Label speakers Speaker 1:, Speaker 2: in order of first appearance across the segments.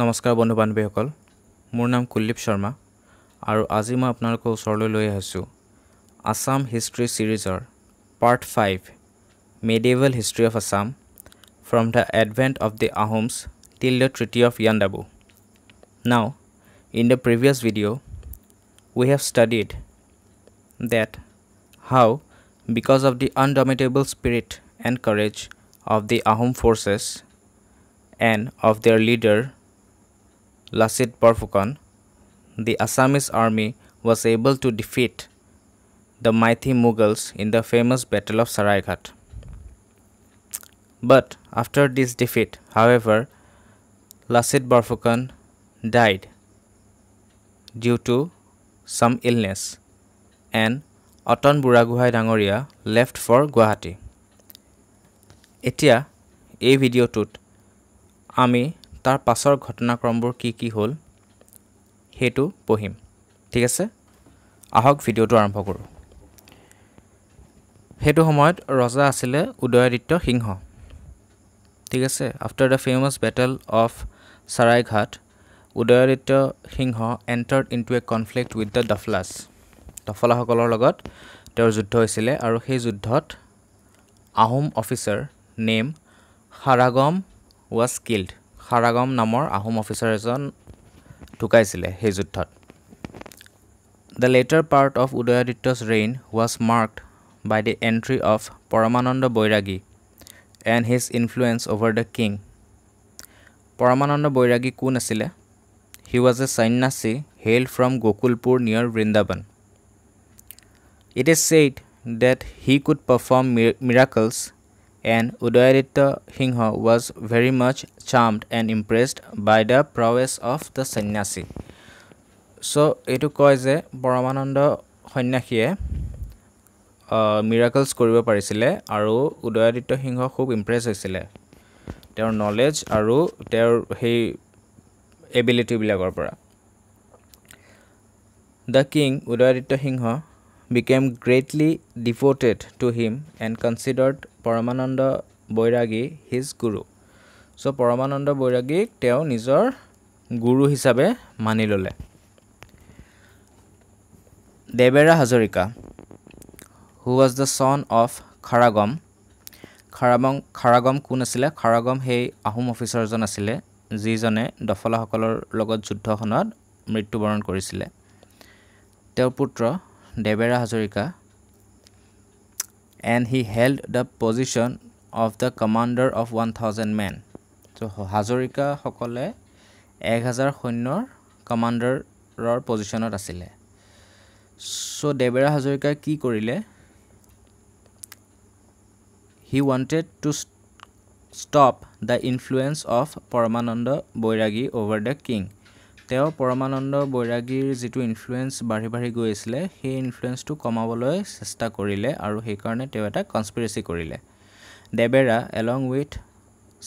Speaker 1: নমস্কাৰ বন্ধু বান্ধৱীসকল মোৰ নাম কুলদীপ শৰ্মা আৰু আজি মই আপোনালোকৰ ওচৰলৈ লৈ আহিছোঁ আছাম হিষ্ট্ৰী ছিৰিজৰ part five medieval history of Assam from the advent of the Ahoms till the treaty of Yandabo now in the previous video' we have studied that how because of the indomitable spirit and courage of the Ahom forces and of their leader Lasit Barfukan, the Assamese army was able to defeat the mighty Mughals in the famous Battle of Saraighat. But after this defeat, however, Lasit Barfukan died due to some illness and Orton Dangoria left for Guwahati. Guwahati এতিয়া video ভিডিঅ'টোত ami. তাৰ পাছৰ ঘটনাক্ৰমবোৰ কি কি হ'ল সেইটো পঢ়িম ঠিক আছে আহক ভিডিঅ'টো আৰম্ভ কৰোঁ সেইটো সময়ত ৰজা আছিলে উদয়াদিত্য সিংহ ঠিক আছে after the famous battle of Saraighat Udayaditya Singh entered into a conflict with the Daflas ডফলাসকলৰ লগত তেওঁৰ যুদ্ধ হৈছিলে আৰু সেই যুদ্ধত Ahom officer name Saragam was killed Pharagam নামৰ আহোম অফিচাৰ এজন ঢুকাইছিলে সেই যুদ্ধত the later part of Udayaditya's reign was marked by the entry of Paramananda Bairagi and his influence over the king Paramananda Bairagi কোন আছিলে he was a sannyasi hail from Gokulpur near Vrindavan it is said that he could perform miracles and Udayaditya Singh was very much charmed and impressed by the prowess of the sannyasi. So, এইটো কয় যে পৰমানন্দ সন্ন্যাসীয়ে মিৰাকলচ কৰিব পাৰিছিলে আৰু উদয়াদিত্য সিংহ খুব ইমপ্ৰেছ হৈছিলে তেওঁৰ নলেজ আৰু তেওঁৰ সেই এবিলিটিবিলাকৰ পৰা the king Udayaditya Singh became greatly devoted to him and considered Paramananda Bairagi his guru so' পৰমানন্দ বৈৰাগীক তেওঁ নিজৰ গুৰু হিচাপে মানি ল'লে Debera Hazarika who was the son of Kharagam Kharagam Kharagam কোন আছিলে খাৰাগম সেই আহোম অফিচাৰজন আছিলে যিজনে দফলাসকলৰ লগত যুদ্ধখনত মৃত্যুবৰণ কৰিছিলে তেওঁৰ পুত্ৰ Debera Hazarika and he held the position of the commander of one thousand men ত' হাজৰিকাসকলে এক হাজাৰ সৈন্যৰ কমাণ্ডাৰৰ পজিশ্যনত আছিলে চ' দেৱেৰা হাজৰিকাই কি কৰিলে he wanted to stop the influence of Paramananda Bairagi over the king তেওঁ পৰমানন্দ বৈৰাগীৰ যিটো ইনফ্লুৱেঞ্চ বাঢ়ি বাঢ়ি গৈ আছিলে সেই ইনফ্লুৱেঞ্চটো কমাবলৈ চেষ্টা কৰিলে আৰু সেইকাৰণে তেওঁ এটা কনস্পিৰেচি কৰিলে Debera along with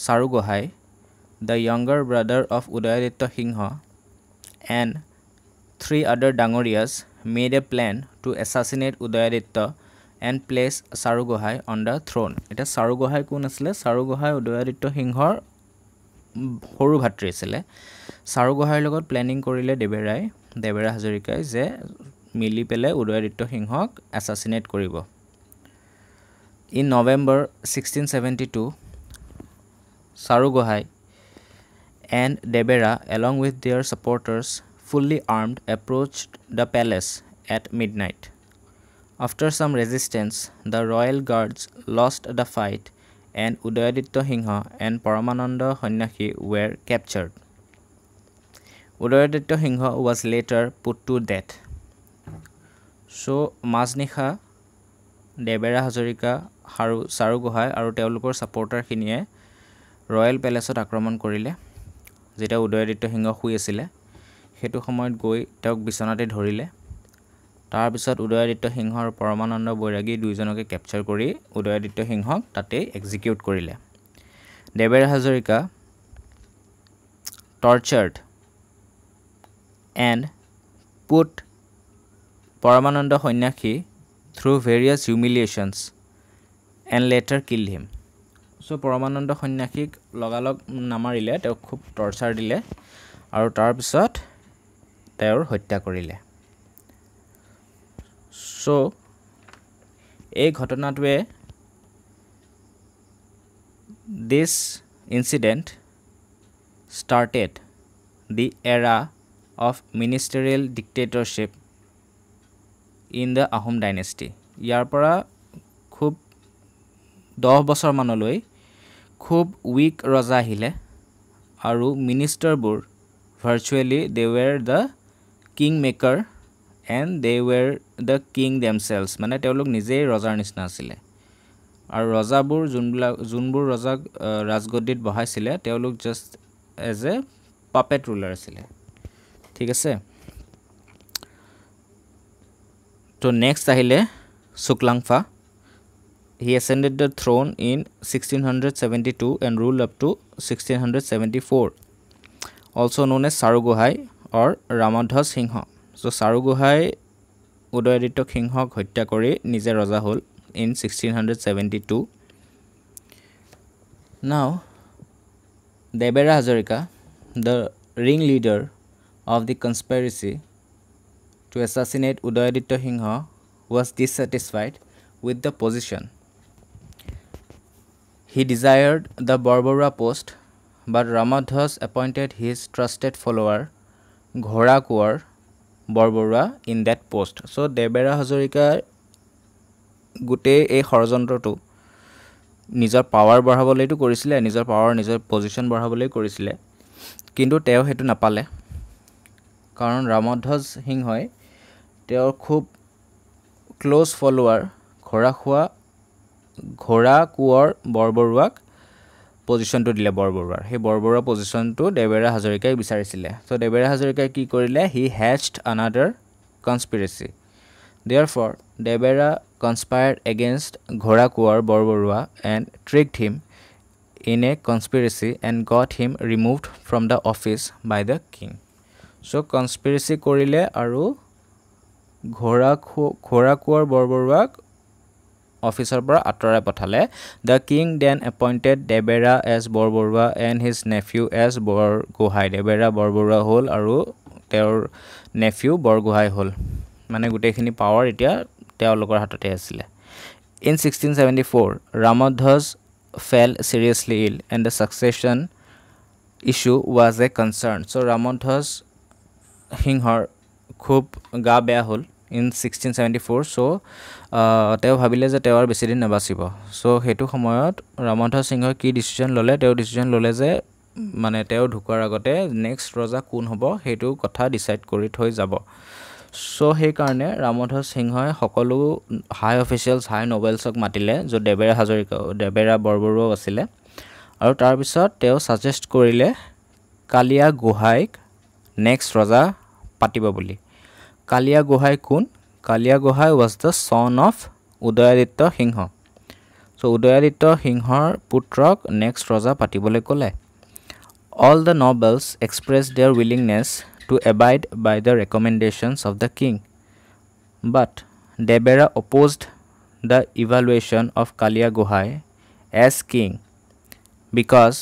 Speaker 1: Sarugohain the younger brother of Udayaditya Singh and three other Dangariyas made a plan to assassinate Udayaditya and place Sarugohain on the throne এতিয়া চাৰুগোহাঁই কোন আছিলে চাৰুগোহাঁই উদয়াদিত্য সিংহৰ সৰু ভাতৃ আছিলে চাৰুগোহাঁইৰ লগত প্লেনিং কৰিলে দেবেৰাই দেবেৰা হাজৰিকাই যে মিলি পেলাই উদয়াদিত্য সিংহক এছাচিনেট কৰিব in November sixteen seventy two Sarugohain and Debera along with their supporters fully armed approach the palace at midnight after some resistance the royal guards lost the fight and Udayaditya Singh and Paramananda sannyasi were captured Udayaditya Singh was later put to death so' মাজনিশা দেৱেৰা হাজৰিকা সাৰু চাৰুগোহাঁই আৰু তেওঁলোকৰ ছাপৰ্টাৰখিনিয়ে royal পেলেচত আক্ৰমণ কৰিলে যেতিয়া উদয়াদিত্য সিংহ শুই আছিলে সেইটো সময়ত গৈ তেওঁক বিচনাতে ধৰিলে তাৰপিছত উদয়াদিত্য সিংহ আৰু পৰমানন্দ বৈৰাগী দুয়োজনকে কেপচাৰ কৰি উদয়াদিত্য সিংহক তাতেই এক্সিকিউট কৰিলে Debera Hazarika tortured and put Paramananda sannyasi through various humiliations and later kill him so' Paramananda সন্যাসীক লগালগ নামাৰিলে তেওঁক খুব টৰ্চাৰ দিলে আৰু তাৰপিছত তেওঁৰ হত্যা কৰিলে চ' এই ঘটনাটোৱে দিছ incident started the era of ministerial dictatorship in the Ahom dynasty ইয়াৰ পৰা খুব দহ বছৰমানলৈ খুব উইক ৰজা আহিলে আৰু মিনিষ্টাৰবোৰ virtually they were the king maker and they were the king damsels মানে তেওঁলোক নিজেই ৰজাৰ নিচিনা আছিলে আৰু ৰজাবোৰ যোনবিলাক যোনবোৰ ৰজাক ৰাজগদীত বহাইছিলে তেওঁলোক just as a puppet ruler আছিলে ঠিক আছে তো নেক্সট আহিলে Sukhlamphaa he ascended the throne in sixteen hundred seventy two and rule up to sixteen hundred seventy four also' known as Sarugohain or Ramdhwaj Singh so' Sarugohain Udayaditya সিংহক হত্যা কৰি নিজে ৰজা হ'ল in sixteen hundred seventy two now Debera Hazarika the ring leader of the conspiracy to assassinate Udayaditya Singha was dissatisfied with the position. He desired the Barbara post, but Ramadhas appointed his trusted follower Ghorakur Barbara in that post. So Debera Hazarika Gute a horizontal to Nizar power Barhavale to Korisle, Nizar power Nizar position Barhavale Korisle, Kindo Teo Hetu Napale. কাৰণ ৰামধ্বজ সিংহই তেওঁৰ খুব close flower ঘোঁৰা খোৱা ঘোঁৰা কোঁৱৰ বৰবৰুৱাক পজিশ্যনটো দিলে বৰবৰুৱাৰ সেই বৰবৰুৱাৰ পজিশ্যনটো দেবেৰা হাজৰিকাই বিচাৰিছিলে ত' দেবেৰা হাজৰিকাই কি কৰিলে হি হেচড আনাডাৰ কনস্পিৰেচি দেয়াৰ ফৰ দেবেৰা কনস্পায়াৰ এগেইনষ্ট ঘোঁৰা Konwar Borbarua and ট্ৰিক্ট him in a কনস্পিৰেচি and gut him ৰিমুভড from the office by the king চ' কনস্পিৰেচি কৰিলে আৰু ঘোঁৰা খো ঘোঁৰা কোঁৱৰ বৰবৰুৱাক অফিচৰ পৰা আঁতৰাই পঠালে the king then appointed Debera as Borbarua and his nephew as Borgohain Debera Borbarua হ'ল আৰু তেওঁৰ নেফিউ বৰগোহাঁই হ'ল মানে গোটেইখিনি পাৱাৰ এতিয়া তেওঁলোকৰ হাততে আছিলে in sixteen seventy four Ramdhwaj fell seriously ill and the succession issue was a concern so' Ramdhwaj সিংহৰ খুব গা বেয়া হ'ল in sixteen seventy four so' তেওঁ ভাবিলে যে তেওঁ আৰু বেছিদিন নাবাচিব চ' সেইটো সময়ত ৰামধৰ সিংহই কি ডিচিশ্যন ল'লে তেওঁ ডিচিশ্যন ল'লে যে মানে তেওঁ ঢুকোৱাৰ আগতে নেক্সট ৰজা কোন হ'ব সেইটো কথা ডিচাইড কৰি থৈ যাব চ' সেইকাৰণে ৰামধৰ সিংহই সকলো হাই অফিচিয়েলছ হাই নবেলছক মাতিলে য'ত দেৱেৰা হাজৰিকা দেৱেৰা বৰবৰুৱাও আছিলে আৰু তাৰপিছত তেওঁ ছাজেষ্ট কৰিলে কালিয়া গোহাইক নেক্সট ৰজা পাতিব বুলি কালিয়া গোহাঁই কোন Kalia Gohain was the son of Udayaditya Singha so' Udayaditya সিংহৰ পুত্ৰক নেক্সট ৰজা পাতিবলৈ ক'লে all the nobles expressed their willingness to abide by the recommendations of the king but Debera opposed the evaluation of Kalia Gohain as king because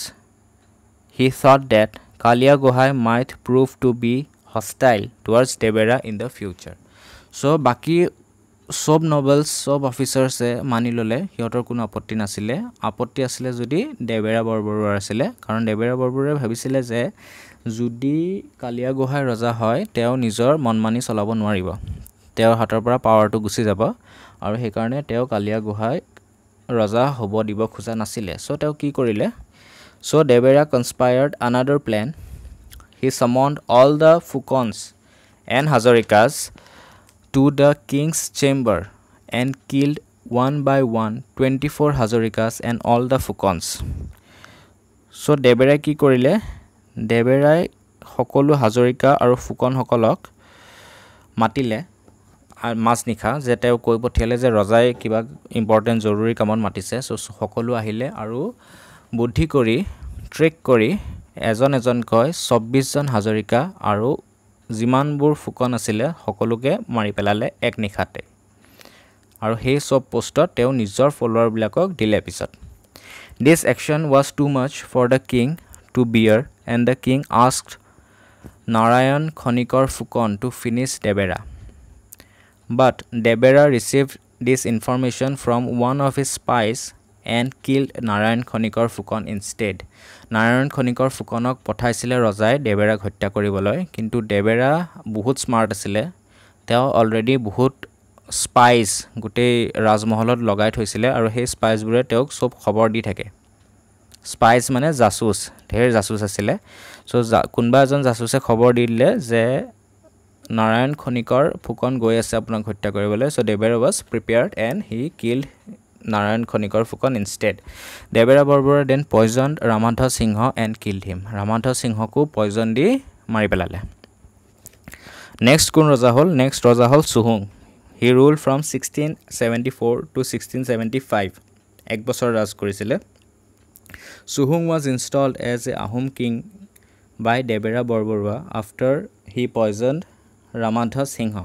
Speaker 1: he thought that Kalia Gohain might prove to be hostile towards Debera in the future so' বাকী চব novels চব অফিচাৰ্ছে মানি ল'লে সিহঁতৰ কোনো আপত্তি নাছিলে আপত্তি আছিলে যদি ডেবেৰা বৰবৰুৱাৰ আছিলে কাৰণ ডেবেৰা বৰবৰুৱাই ভাবিছিলে যে যদি কালিয়াগোহাই ৰজা হয় তেওঁ নিজৰ মনমানি চলাব নোৱাৰিব তেওঁৰ হাতৰ পৰা পাৱাৰটো গুচি যাব আৰু সেইকাৰণে তেওঁ কালিয়াগোহাই ৰজা হ'ব দিব খোজা নাছিলে চ' তেওঁ কি কৰিলে so' Debera conspired another plan he summoned all the Fukons and Hazarikas to the king's chamber and killed one by one 24 Hazarikas and all the Fukons. So, Deberai ki korile? Deberai hokolu Hazarika aru Fukon hokolok matile আর মাসনিখা যে তেও কইব ঠেলে যে রজাই কিবা important জরুরি কামন মাতিছে সো সকলো আহিলে আৰু বুদ্ধি কৰি ট্ৰিক কৰি এজন এজনকৈ চৌব্বিছজন হাজৰিকা আৰু যিমানবোৰ ফুকন আছিলে সকলোকে মাৰি পেলালে এক নিশাতে আৰু সেই চব পষ্টত তেওঁ নিজৰ ফলোৱাৰবিলাকক দিলে পিছত this action was too much for the king to bear and the king ask Narayan Khanikar Phukan to finish Debera but Debera received this information from one of his spies and killed Narayan Khanikar Phukan instead Narayan Khanikar ফুকনক পঠাইছিলে ৰজাই দেৱেৰাক হত্যা কৰিবলৈ কিন্তু দেৱেৰা বহুত স্মাৰ্ট আছিলে তেওঁ অলৰেডি বহুত স্পাইচ গোটেই ৰাজমহলত লগাই থৈছিলে আৰু সেই স্পাইচবোৰে তেওঁক চব খবৰ দি থাকে স্পাইচ মানে জাচুচ ঢেৰ জাচুচ আছিলে চ' কোনোবা এজন জাচুচে খবৰ দি দিলে যে নাৰায়ণ খনিকৰ ফুকন গৈ আছে আপোনাক হত্যা কৰিবলৈ so' Debera was prepared and he killed Narayan Khanikar Phukan instead Debera Borbora then poison Ramadh Singha and killed him Ramadh সিংহকো পইজন দি মাৰি পেলালে নেক্সট কোন ৰজা হ'ল নেক্সট ৰজা হ'ল Suhung he rule from sixteen seventy four to sixteen seventy five এক বছৰ ৰাজ কৰিছিলে Suhung was installed as a Ahom king by Debera Borbarua after he poison Ramadh Singha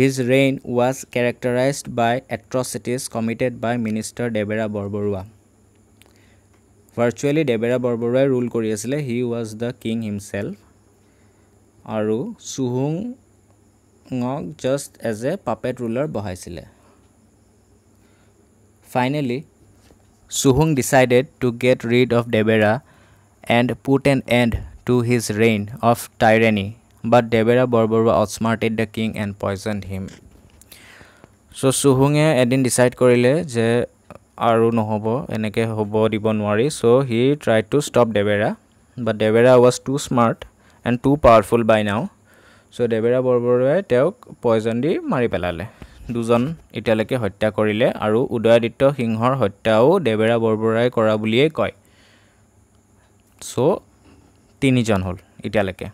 Speaker 1: his reign was কেৰেক্টাৰাইজড by atrocities committed by minister Debera Borbarua virtually Debera বৰবৰুৱাই ৰুল কৰি আছিলে he was the king himself আৰু চুহুঙক just as a puppet ruler বহাইছিলে finally Suhung decided to get rid of Debera and put and end to his reign of tyranny but Debera Borbarua outsmarted the king and poison him so' চুহুঙে এদিন decide কৰিলে যে আৰু নহ'ব এনেকৈ হ'ব দিব নোৱাৰি so' he try to stop Debera but Debera was too smart and too powerful by now so' Debera বৰবৰুৱাই তেওঁক পইজন দি মাৰি পেলালে দুজন এতিয়ালৈকে হত্যা কৰিলে আৰু উদয়াদিত্য সিংহৰ হত্যাও ডেবেৰা বৰবৰুৱাই কৰা বুলিয়েই কয় চ' তিনিজন হ'ল এতিয়ালৈকে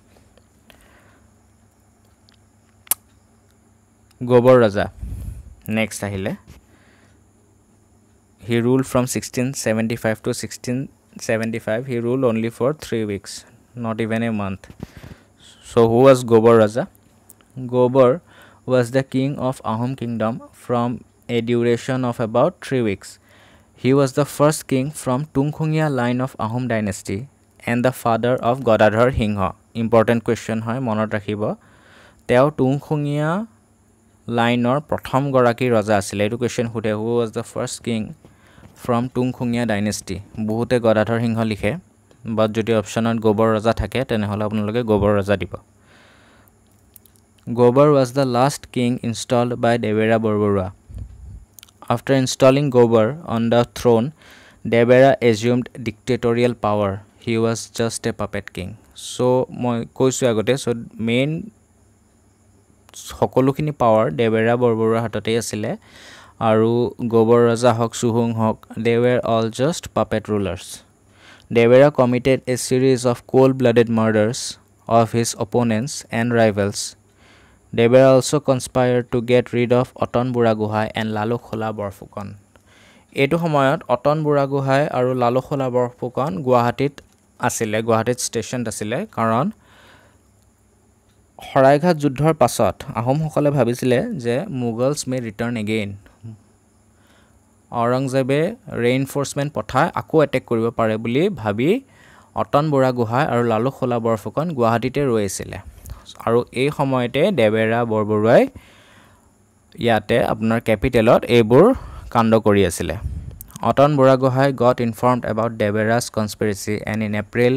Speaker 1: গোবৰ ৰজা নেক্সট আহিলে he rule from sixteen seventy five to sixteen seventy five he rule only for three weeks not even a month so' who was Gobar Raja Gobar was the king of Ahom kingdom from a duration of about three weeks he was the first king from Tungkhungia line of Ahom dynasty and the father of Gadadhar Singha important question হয় মনত ৰাখিব তেওঁ টুংখুঙীয়া লাইনৰ প্ৰথমগৰাকী ৰজা আছিলে এইটো question সোধে who was the first king from Tungkhungia dynasty বহুতে গদাধৰ সিংহ লিখে বাট যদি অপশ্যনত গোবৰ ৰজা থাকে তেনেহ'লে আপোনালোকে গোবৰ ৰজা দিব Gobar was the last king installed by Debera Borbarua after installing Gobar on the throne Debera assumed dictatorial power he was just a puppet king so' মই কৈছোঁ আগতে চ' মেইন সকলোখিনি পাৱাৰ দেৱেৰা বৰবৰুৱাৰ হাততেই আছিলে আৰু গোবৰ ৰজা হওক চুহুং হওক Debera all just puppet rulers Debera committed a series of cold blooded murders of his opponents and rivals Debera also' conspire to get rid of Atan Burhagohain and Lalukhola Borphukan এইটো সময়ত অটন বুঢ়াগোহাঁই আৰু লালু খোলা বৰফুকন গুৱাহাটীত আছিলে গুৱাহাটীত ষ্টেচনত আছিলে কাৰণ শৰাইঘাট যুদ্ধৰ পাছত আহোমসকলে ভাবিছিলে যে মোগলছ মে ৰিটাৰ্ণ এগেইন ঔৰংজেবে ৰেইনফৰ্চমেণ্ট পথাই আকৌ এটেক কৰিব পাৰে বুলি ভাবি অটন বুঢ়াগোহাঁই আৰু লালু খোলা বৰফুকন গুৱাহাটীতে ৰৈ আছিলে আৰু এই সময়তে দেবেৰা বৰবৰুৱাই ইয়াতে আপোনাৰ কেপিটেলত এইবোৰ কাণ্ড কৰি আছিলে Atan Burhagohain got inform about Debera's conspiracy and in April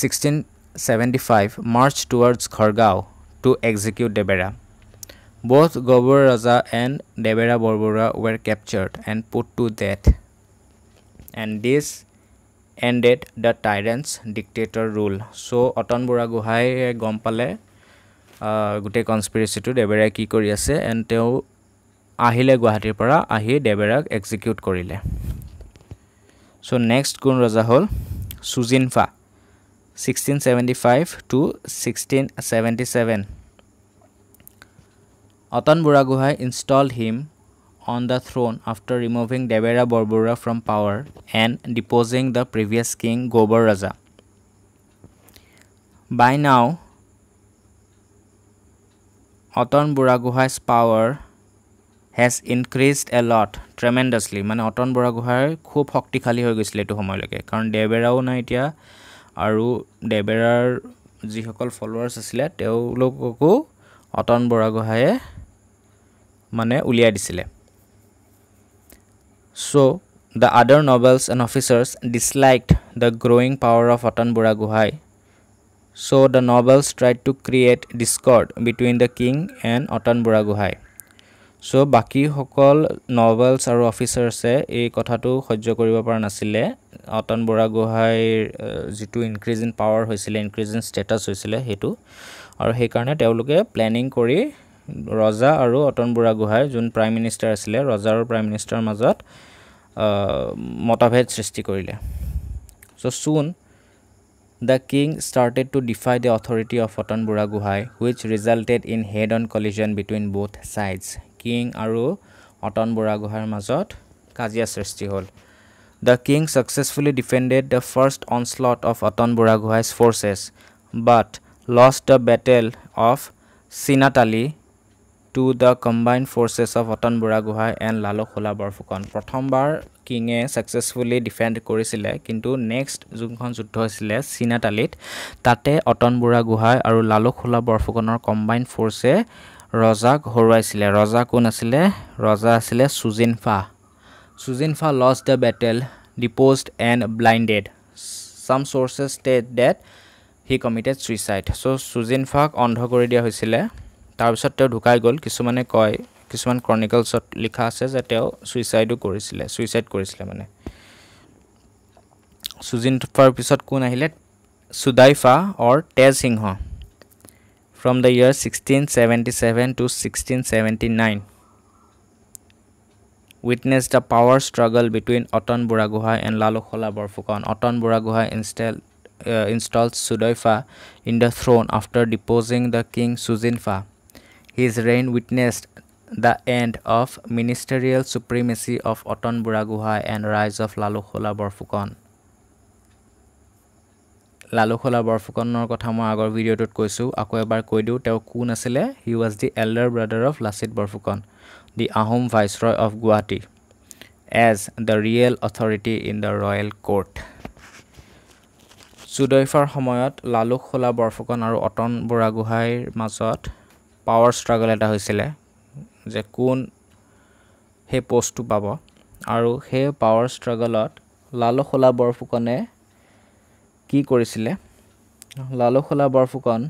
Speaker 1: sixteen seventy five march towards Khargaon to execute Debera. Both Gobur Raza and Debera Borbora were captured and put to death. And this ended the tyrant's dictator rule. So, Otanbura Guhai Gompale uh, conspiracy to Debera Kikoriase and Teo Ahile Guhatipara Ahi Debera execute Korile. So, next Gun Raza Hol Suzinfa. 1677 Atan Buraguhai installed him on the throne after removing Debera Borbura from power and deposing the previous king Gobar Raja. By now, Atan Buraguhai's power has increased a lot tremendously. Man, Atan Buraguhai khub hokti khali hoi gisle to homo lage. Karan Debera o na itya আৰু দেবেৰাৰ যিসকল followers আছিলে তেওঁলোককো অতন বৰাগোহাঁয়ে মানে উলিয়াই দিছিলে so' the other nobles and officers dislike the growing power of Atan Burhagohain so' the nobles tried to create discord between the king and Atan Burhagohain so' বাকীসকল nobles আৰু অফিচাৰ্ছে এই কথাটো সহ্য কৰিব পৰা নাছিলে অতন বুঢ়াগোহাঁইৰ যিটো ইনক্ৰিজ ইন পাৱাৰ হৈছিলে ইনক্ৰিজ ইন ষ্টেটাছ হৈছিলে সেইটো আৰু সেইকাৰণে তেওঁলোকে প্লেনিং কৰি ৰজা আৰু অতন বুঢ়াগোহাঁই যোন প্ৰাইম মিনিষ্টাৰ আছিলে ৰজা আৰু প্ৰাইম মিনিষ্টাৰৰ মাজত মতভেদ সৃষ্টি কৰিলে so' soon the king started to defy the authority of Atan Burhagohain which resulted in head on collision between both sides king আৰু অটন বুঢ়াগোহাঁইৰ মাজত কাজিয়া সৃষ্টি হ'ল the king successfully defended the first onslaught of Atan Burhagohain's forces but lost the battle of Chinatali to the combined forces of Atan Burhagohain and Hola Borphukan প্ৰথমবাৰ কিঙে successfully defend কৰিছিলে কিন্তু নেক্সট যোনখন যুদ্ধ হৈছিলে চিনাতালিত তাতে অটন বুঢ়াগোহাঁই আৰু হোলা বৰফুকনৰ কম্বাইণ্ড ফ'ৰ্চে ৰজাক হৰুৱাইছিলে ৰজা কোন আছিলে ৰজা আছিলে Sujinpha Sujinpha lost the battle deposed and blinded some sources state that he committed suicide so' চুজিনফাক অন্ধ কৰি দিয়া হৈছিলে তাৰপিছত তেওঁ ঢুকাই গ'ল কিছুমানে কয় কিছুমান ক্ৰনিকলছত লিখা আছে যে তেওঁ ছুইচাইডো কৰিছিলে ছুইচাইড কৰিছিলে মানে চুজিনফাৰ পিছত কোন আহিলে ছুদাইফা অৰ তেজ সিংহ from the year 1677 to 1679 witnessed the power struggle between Otton Buraguhai and Lalukhola Borfukon. Otton Buraguhai installed, uh, installed Sudoifa in the throne after deposing the king Suzinfa. His reign witnessed the end of ministerial supremacy of Otton Buraguhai and rise of Lalukhola Borfukon. লালুখলা বৰফুকনৰ কথা মই আগৰ ভিডিঅ'টোত কৈছোঁ আকৌ এবাৰ কৈ দিওঁ তেওঁ কোন আছিলে he was the elder brother of Lachit Borphukan the Ahom viceroy of Guwahati as the real authority in the royal court চুদৈফাৰ সময়ত লালুক লালুখলা বৰফুকন আৰু অটন বুঢ়াগোহাঁইৰ মাজত পাৱাৰ ষ্ট্ৰাগল এটা হৈছিলে যে কোন সেই পষ্টটো পাব আৰু সেই পাৱাৰ ষ্ট্ৰাগলত লালুখলা বৰফুকনে কি কৰিছিলে Lalukhola Borphukan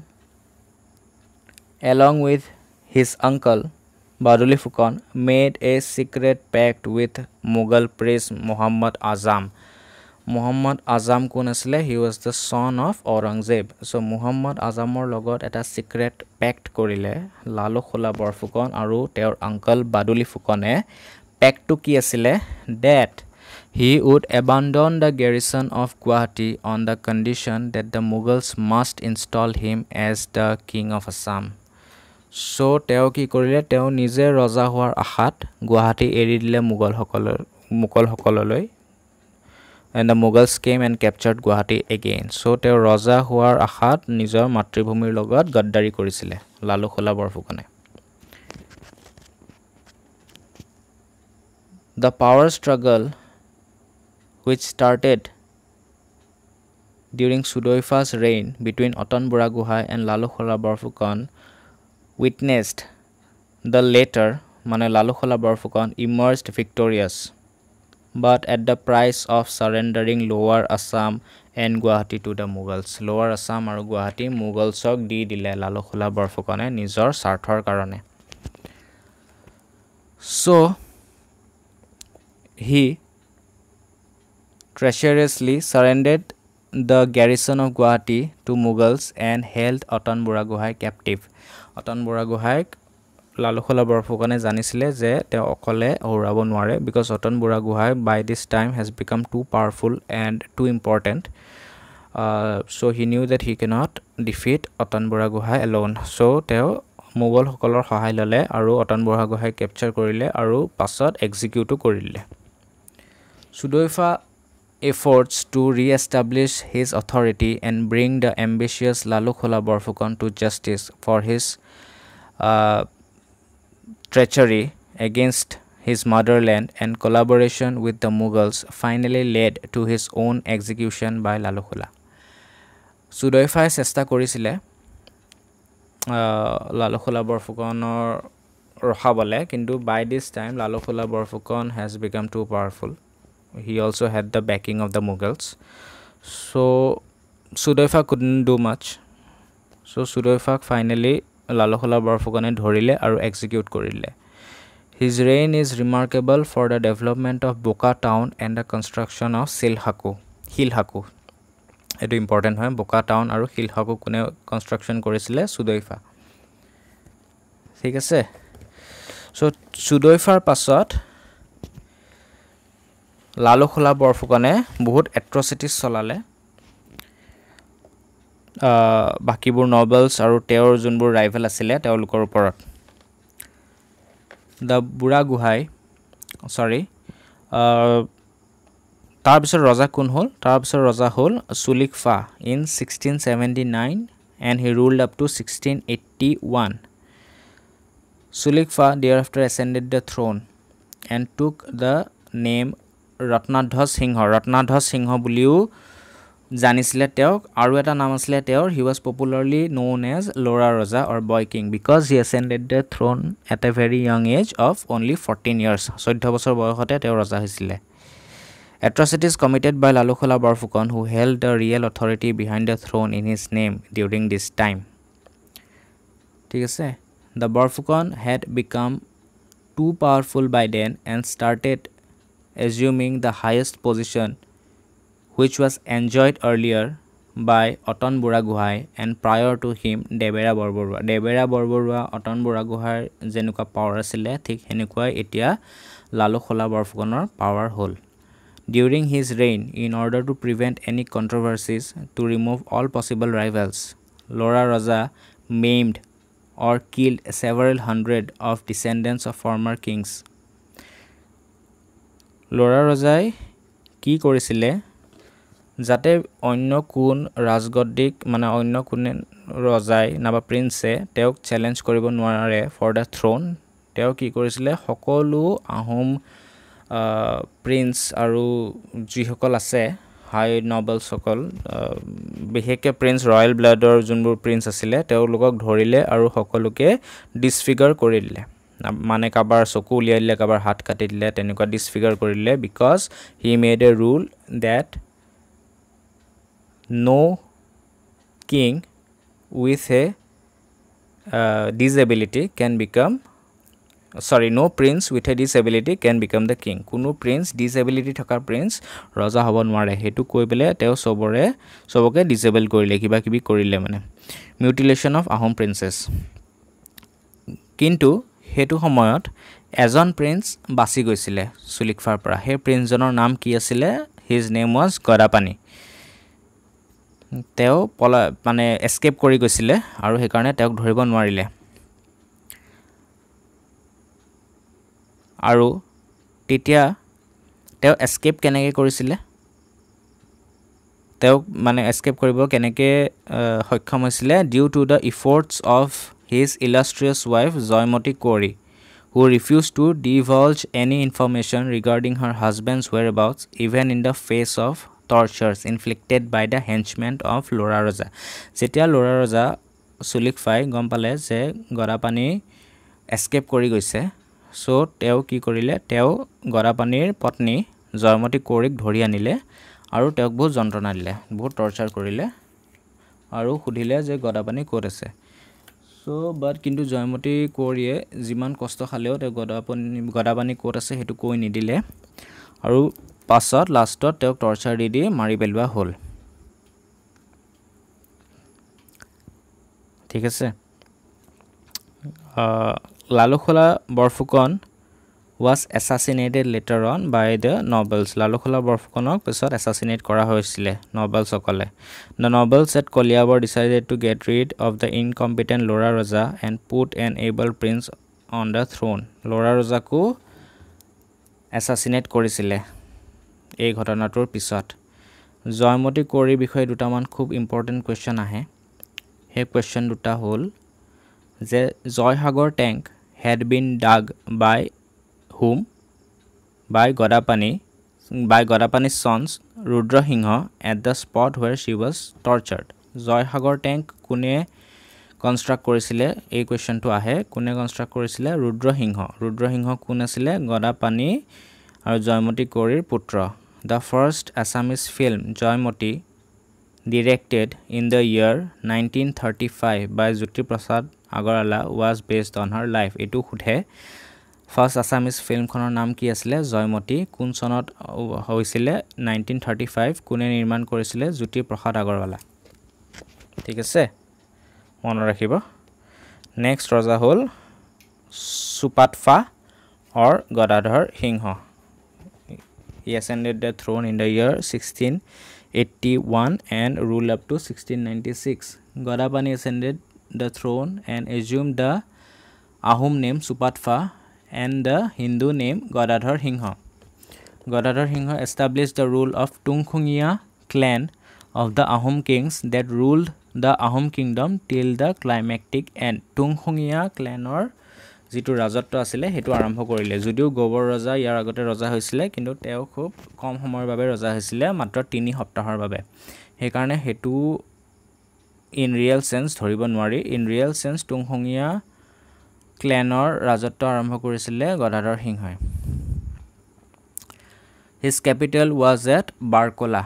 Speaker 1: along with his uncle Baduli Phukan made a secret pact with Mughal prince Muhammad Azam Muhammad Azam কোন আছিলে he was the son of Aurangzeb so' Muhammad আজামৰ লগত এটা চিক্ৰেট পেক্ট কৰিলে লালু খোলা বৰফুকন আৰু তেওঁৰ আংকল বাদুলি ফুকনে পেক্টটো কি আছিলে that he would abandon the garrison of Guwahati on the condition that the Mughals must install him as the king of Assam. So, তেওঁ কি কৰিলে তেওঁ নিজে ৰজা হোৱাৰ আশাত গুৱাহাটী এৰি দিলে মোগলসকলৰ মোগলসকললৈ and the Mughals came and captured Guwahati again so' তেওঁ ৰজা হোৱাৰ আশাত নিজৰ মাতৃভূমিৰ লগত গদ্দাৰী কৰিছিলে লালুখোলা বৰফুকনে the power struggle which started during Sudoifa's reign between Otan Buraguhai and Lalukhola Barfukan, witnessed the latter, Mane Lalukhola Barfukan, emerged victorious, but at the price of surrendering Lower Assam and Guwahati to the Mughals. Lower Assam or Guwahati, Mughals of D. Dile Lalukhola Barfukan, Nizor Sarthar Karane. So, he treacherously surrendered the garrison of Guwahati to Mughals and held Atan বুঢ়াগোহাঁইক captive Atan বুঢ়াগোহাঁইক লালুখলা বৰফুকনে জানিছিলে যে তেওঁ অকলে হৌৰাব নোৱাৰে because Atan Burhagohain by this time has become too powerful and too important so' he knew that he can not defeat Atan Burhagohain alone so' তেওঁ মোগলসকলৰ সহায় ল'লে আৰু অটন বুঢ়াগোহাঁই কেপচাৰ কৰিলে আৰু পাছত এক্সিকিউটো কৰিলে Sudaipha efforts to re-establish his authority and bring the ambitious Lalukhola Borfukon to justice for his uh, treachery against his motherland and collaboration with the Mughals finally led to his own execution by Lalukhola. Sudoifai Sesta Kurisile Lalukhola Borfukon or Havale, by this time Lalukhola Borfukon has become too powerful. he also had the backing of the Mughals. So Sudhaifa couldn't do much. So Sudhaifa finally Lalokhola Barfugane dhorile aru execute korile. His reign is remarkable for the development of Boka town and the construction of Silhaku, Hilhaku. এইটো important হয় Boka town আৰু শিলহাকো কোনে construction কৰিছিলে চুদৈফা ঠিক আছে চ' চুদৈফাৰ পাছত লালু খোলা বৰফুকনে বহুত এট্ৰচিটিছ চলালে বাকীবোৰ নভেলছ আৰু তেওঁৰ যোনবোৰ ৰাইভেল আছিলে তেওঁলোকৰ ওপৰত দ্য বুঢ়া গোহাঁই চৰি তাৰপিছত ৰজা কোন হ'ল তাৰপিছত ৰজা হ'ল Sulikphaa in sixteen seventy nine and he ruled up to sixteen eighty one Sulikphaa dear after ascended the throne and took the name Ratnadhwaj Singha Ratnadhwaj Singha বুলিও জানিছিলে তেওঁক আৰু এটা নাম আছিলে তেওঁৰ he was popularly known as Lora Raja or boy king because he ascended the throne at a very young age of only fourteen years চৈধ্য বছৰ বয়সতে তেওঁ ৰজা হৈছিলে এট্ৰচিটিজ committed by Lalukhola Borphukan who held the real authority behind the throne in his name during this time ঠিক আছে the Borphukan had become too powerful by then and started assuming the highest position, which was enjoyed earlier by Otan Buraguhai and prior to him, Debera Borborua. Debera Borborua, Otan Buraguhai, Zenuka power sile, thick henuqua etia, Lalukola Borfgonor, power hole. During his reign, in order to prevent any controversies, to remove all possible rivals, Laura Raza maimed or killed several hundred of descendants of former kings. ল'ৰা ৰজাই কি কৰিছিলে যাতে অন্য কোন ৰাজগদ্দিক মানে অন্য কোনে ৰজাই নাইবা প্ৰিন্সে তেওঁক চেলেঞ্জ কৰিব নোৱাৰে ফৰ দ্য থ্ৰ'ন তেওঁ কি কৰিছিলে সকলো আহোম প্ৰিন্স আৰু যিসকল আছে হাই নবেলছসকল বিশেষকৈ প্ৰিন্স ৰয়েল ব্লাডৰ যোনবোৰ প্ৰিন্স আছিলে তেওঁলোকক ধৰিলে আৰু সকলোকে ডিছফিগাৰ কৰি দিলে মানে কাৰোবাৰ চকু উলিয়াই দিলে কাৰোবাৰ হাত কাটি দিলে তেনেকুৱা ডিছফিগাৰ দিলে because he made a rule that no king with a disability can become sorry no' prince with a disability can become the king কোনো প্ৰিন্স ডিজএবিলিটি থকা প্ৰিন্স ৰজা হ'ব নোৱাৰে সেইটো কৈ পেলাই তেওঁ চবৰে চবকে ডিজএবল কৰিলে কিবা কিবি কৰিলে মানে মিউটিলেশ্যন অফ আহোম প্ৰিন্সেছ কিন্তু সেইটো সময়ত এজন প্ৰিন্স বাছি গৈছিলে চুলিকফাৰ পৰা সেই প্ৰিন্সজনৰ নাম কি আছিলে হিজ নেম ৱাজ গদাপানী তেওঁ পলা মানে এস্কেপ কৰি গৈছিলে আৰু সেইকাৰণে তেওঁক ধৰিব নোৱাৰিলে আৰু তেতিয়া তেওঁ এস্কেপ কেনেকৈ কৰিছিলে তেওঁক মানে এস্কেপ কৰিব কেনেকৈ সক্ষম হৈছিলে due to the efforts of his illustrious wife Zoymoti Kori, who refused to divulge any information regarding her husband's whereabouts even in the face of tortures inflicted by the henchmen of Lora Raja. Zetia Lora Raja Sulikfai Gompale Ze Gorapani escape Korigose. So Teo Kikorile Teo Gorapanir Potni Zoymoti Korik Dhorianile Aru Teokbu Zondronale Bo torture Korile Aru Hudile Ze Gorapani Koresse. So' but কিন্তু জয়মতী কুঁৱৰীয়ে যিমান কষ্ট খালেও তেওঁ গদাপণী গদাবাণী ক'ত আছে সেইটো কৈ নিদিলে আৰু পাছত লাষ্টত তেওঁক টৰ্চাৰ দি দি মাৰি পেলোৱা হ'ল ঠিক আছে Lalukhola Borphukan was assassinated later on by the nobles Lalukhola বৰফুকনক পিছত এছাচিনেট কৰা হৈছিলে নবেলছসকলে the nobles at Kaliabor decided to get rid of the incompetent Lora Raja and put and able prince on the throne ল'ৰা ৰজাকো এছাচিনেট কৰিছিলে এই ঘটনাটোৰ পিছত জয়মতী কৌৰীৰ বিষয়ে দুটামান খুব ইম্পৰ্টেণ্ট কুৱেশ্যন আহে সেই কুৱেশ্যন দুটা হ'ল যে Joysagar tank had been dug by whom by Gadapani by Gadapani sons Rudrasingha at the spot where she was tortured Joysagar tank কোনে কনষ্ট্ৰাক্ট কৰিছিলে এই কুৱেশ্যনটো আহে কোনে কনষ্ট্ৰাক্ট কৰিছিলে ৰুদ্ৰসিংহ ৰুদ্ৰসিংহ কোন আছিলে গদাপানী আৰু জয়মতী কৰিৰ পুত্ৰ the first Assamese film Joymoti directed in the year nineteen thirty five by Jyotiprasad Agarwala was based on her life এইটো সোধে ফাৰ্ষ্ট আছামিজ ফিল্মখনৰ নাম কি আছিলে জয়মতী কোন চনত হৈছিলে নাইনটিন থাৰ্টি ফাইভ কোনে নিৰ্মাণ কৰিছিলে জ্যোতিপ্ৰসাদ আগৰৱালা ঠিক আছে মনত ৰাখিব নেক্সট ৰজা হ'ল Supatphaa or Gadadhar Singha he ascended the throne in the year sixteen eighty one and rule up to sixteen ninety six Gadapani ascended the throne and assume the Ahom name Supatphaa and the Hindu name Gadadhar Singha Gadadhar Singha establish the rule of Tungkhungia clan of the Ahom kings that ruled the Ahom kingdom till the climactic end Tungkhungia ক্লেনৰ যিটো ৰাজত্ব আছিলে সেইটো আৰম্ভ কৰিলে যদিও গোবৰ ৰজা ইয়াৰ আগতে ৰজা হৈছিলে কিন্তু তেওঁ খুব কম সময়ৰ বাবে ৰজা হৈছিলে মাত্ৰ তিনি সপ্তাহৰ বাবে সেইকাৰণে সেইটো ইন ৰিয়েল চেঞ্চ ধৰিব নোৱাৰি ইন ৰিয়েল চেঞ্চ টুংখুঙীয়া ক্লেনৰ ৰাজত্ব আৰম্ভ কৰিছিলে গদাধৰ সিংহই his capital was at Barkola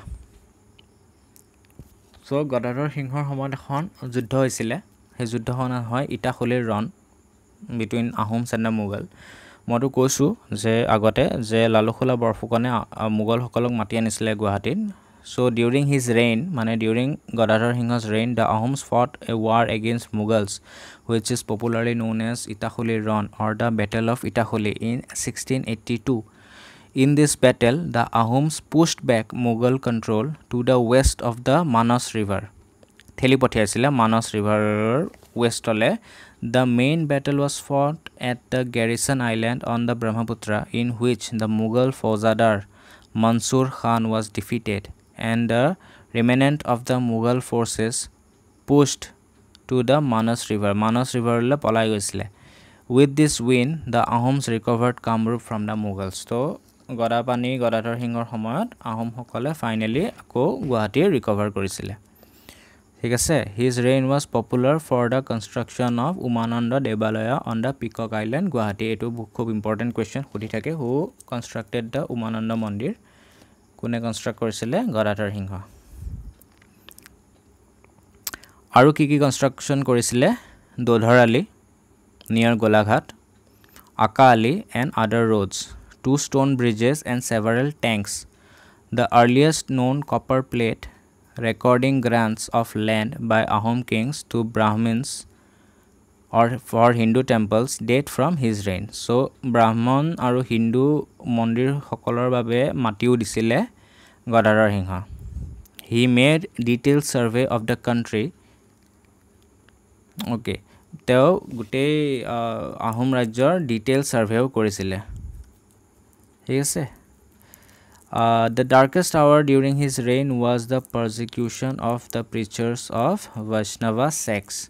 Speaker 1: so' Gadadhar সিংহৰ সময়ত এখন যুদ্ধ হৈছিলে সেই যুদ্ধখন হয় ইটাখুলিৰ ৰণ between Ahoms and the Mughal মইতো কৈছোঁ যে আগতে যে লালুখোলা বৰফুকনে মোগলসকলক মাতি আনিছিলে গুৱাহাটীত So during his reign, Mane during Gadadhar Singh's reign, the Ahoms fought a war against Mughals, which is popularly known as Itahuli Run or the Battle of Itahuli in 1682. In this battle, the Ahoms pushed back Mughal control to the west of the Manas River. the Manas River west? Ole, the main battle was fought at the Garrison Island on the Brahmaputra, in which the Mughal faujdar Mansur Khan was defeated. and the remnant of the Mughal forces pushed to the Manas River. Manas River le palai gosile. With this win, the Ahoms recovered Kamrup from the Mughals. So, Godapani, Godadar Hingor Homer, Ahom Hokale finally Ako Guati recovered Gorisile. His reign was popular for the construction of Umananda Debalaya on the Peacock Island, Guwahati. It was a book of important question. Who constructed the Umananda Mandir? কোনে construct কৰিছিলে গদাধৰ সিংহ আৰু কি কি construction কৰিছিলে দোধৰ Ali near Golaghat aka Ali and other roads to stone bridges and several tanks the earliest known copper plate recording grants of land by Ahom kings to Brahmins or for Hindu temples date from his reign. So Brahman aru Hindu mandir hokolor babe matiu disile Godadar Singha. He made detailed survey of the country. Okay. তেওঁ গোটেই আহোম ৰাজ্যৰ detail ছাৰ্ভেও কৰিছিলে ঠিক আছে the darkest hour during his reign was the persecution of the preachers of Vaishnava sects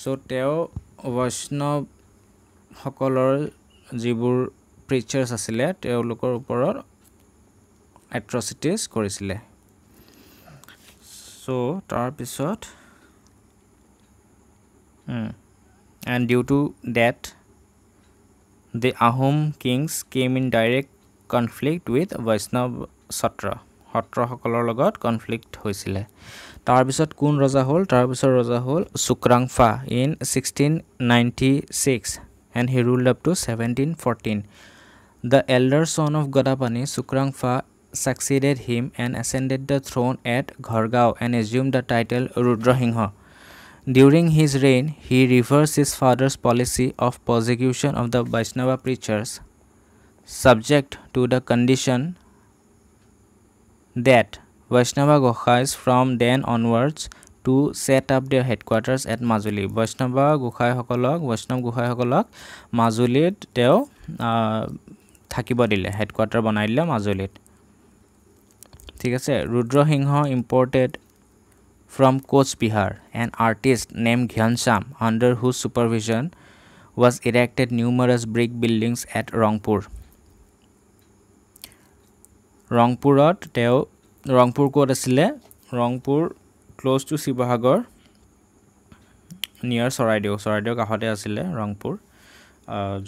Speaker 1: so' তেওঁ বৈষ্ণৱসকলৰ যিবোৰ প্ৰিচাৰ্ছ আছিলে তেওঁলোকৰ ওপৰত এট্ৰচিটিজ কৰিছিলে চ' তাৰপিছত and due to that the Ahom kings came in direct conflict with Vaishnava sattra সত্ৰসকলৰ লগত কনফ্লিক্ট হৈছিলে তাৰপিছত কোন ৰজা হ'ল তাৰপিছত ৰজা হ'ল Sukrungphaa in sixteen ninety six and he ruled up to seventeen fourteen the succeeded him and ascended the throne at Ghargao and assumed the title Rudrahingha. During his reign, he reversed his father's policy of persecution of the Vaishnava preachers, subject to the condition that Vaishnava Gokhais from then onwards to set up their headquarters at Majuli. Vaishnava Gokhai Hokolok, Vaishnava Gokhai Hokolok, Majuli teo uh, Thakibadile, headquarter Bonaila, Majuli. Tigase Rudra Hingho imported from Coach Bihar an artist named Ghyansham under whose supervision was erected numerous brick buildings at Rangpur. Rangpurot teo Rangpur ক'ত আছিলে Rangpur close to Sivasagar নিয়াৰ চৰাইদেউ চৰাইদেউ কাষতে আছিলে ৰংপুৰ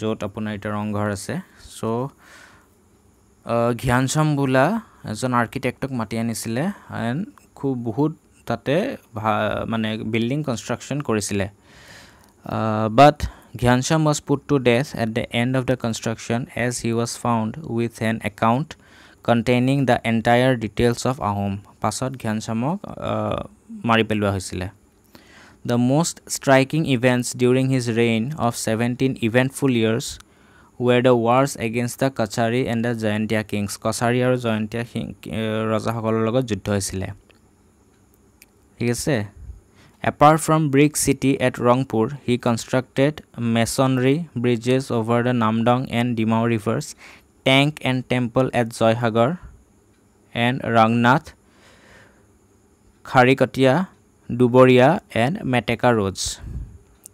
Speaker 1: য'ত আপোনাৰ এতিয়া ৰংঘৰ আছে চ' ঘিয়ানচম বোলা এজন আৰ্কিটেক্টক মাতি আনিছিলে এণ্ড খুব বহুত তাতে ভা মানে বিল্ডিং কনষ্ট্ৰাকশ্যন কৰিছিলে but Ghanashyam was put to death at the end of the construction as he was found with an account containing the entire details of Ahom পাছত ঘনশ্যামক মাৰি পেলোৱা হৈছিলে the most striking events during his reign of seventeen eventful years were the wars against the Kachari and the Jaintia kings Kachari আৰু Jaintia king ৰজাসকলৰ লগত যুদ্ধ হৈছিলে ঠিক আছে apart from brick city at Rangpur he constructed masonry bridges over the Namdang and Dimow rivers tank and temple at Joysagar and Rangnath Kharikatia Dubaria and Meteka roads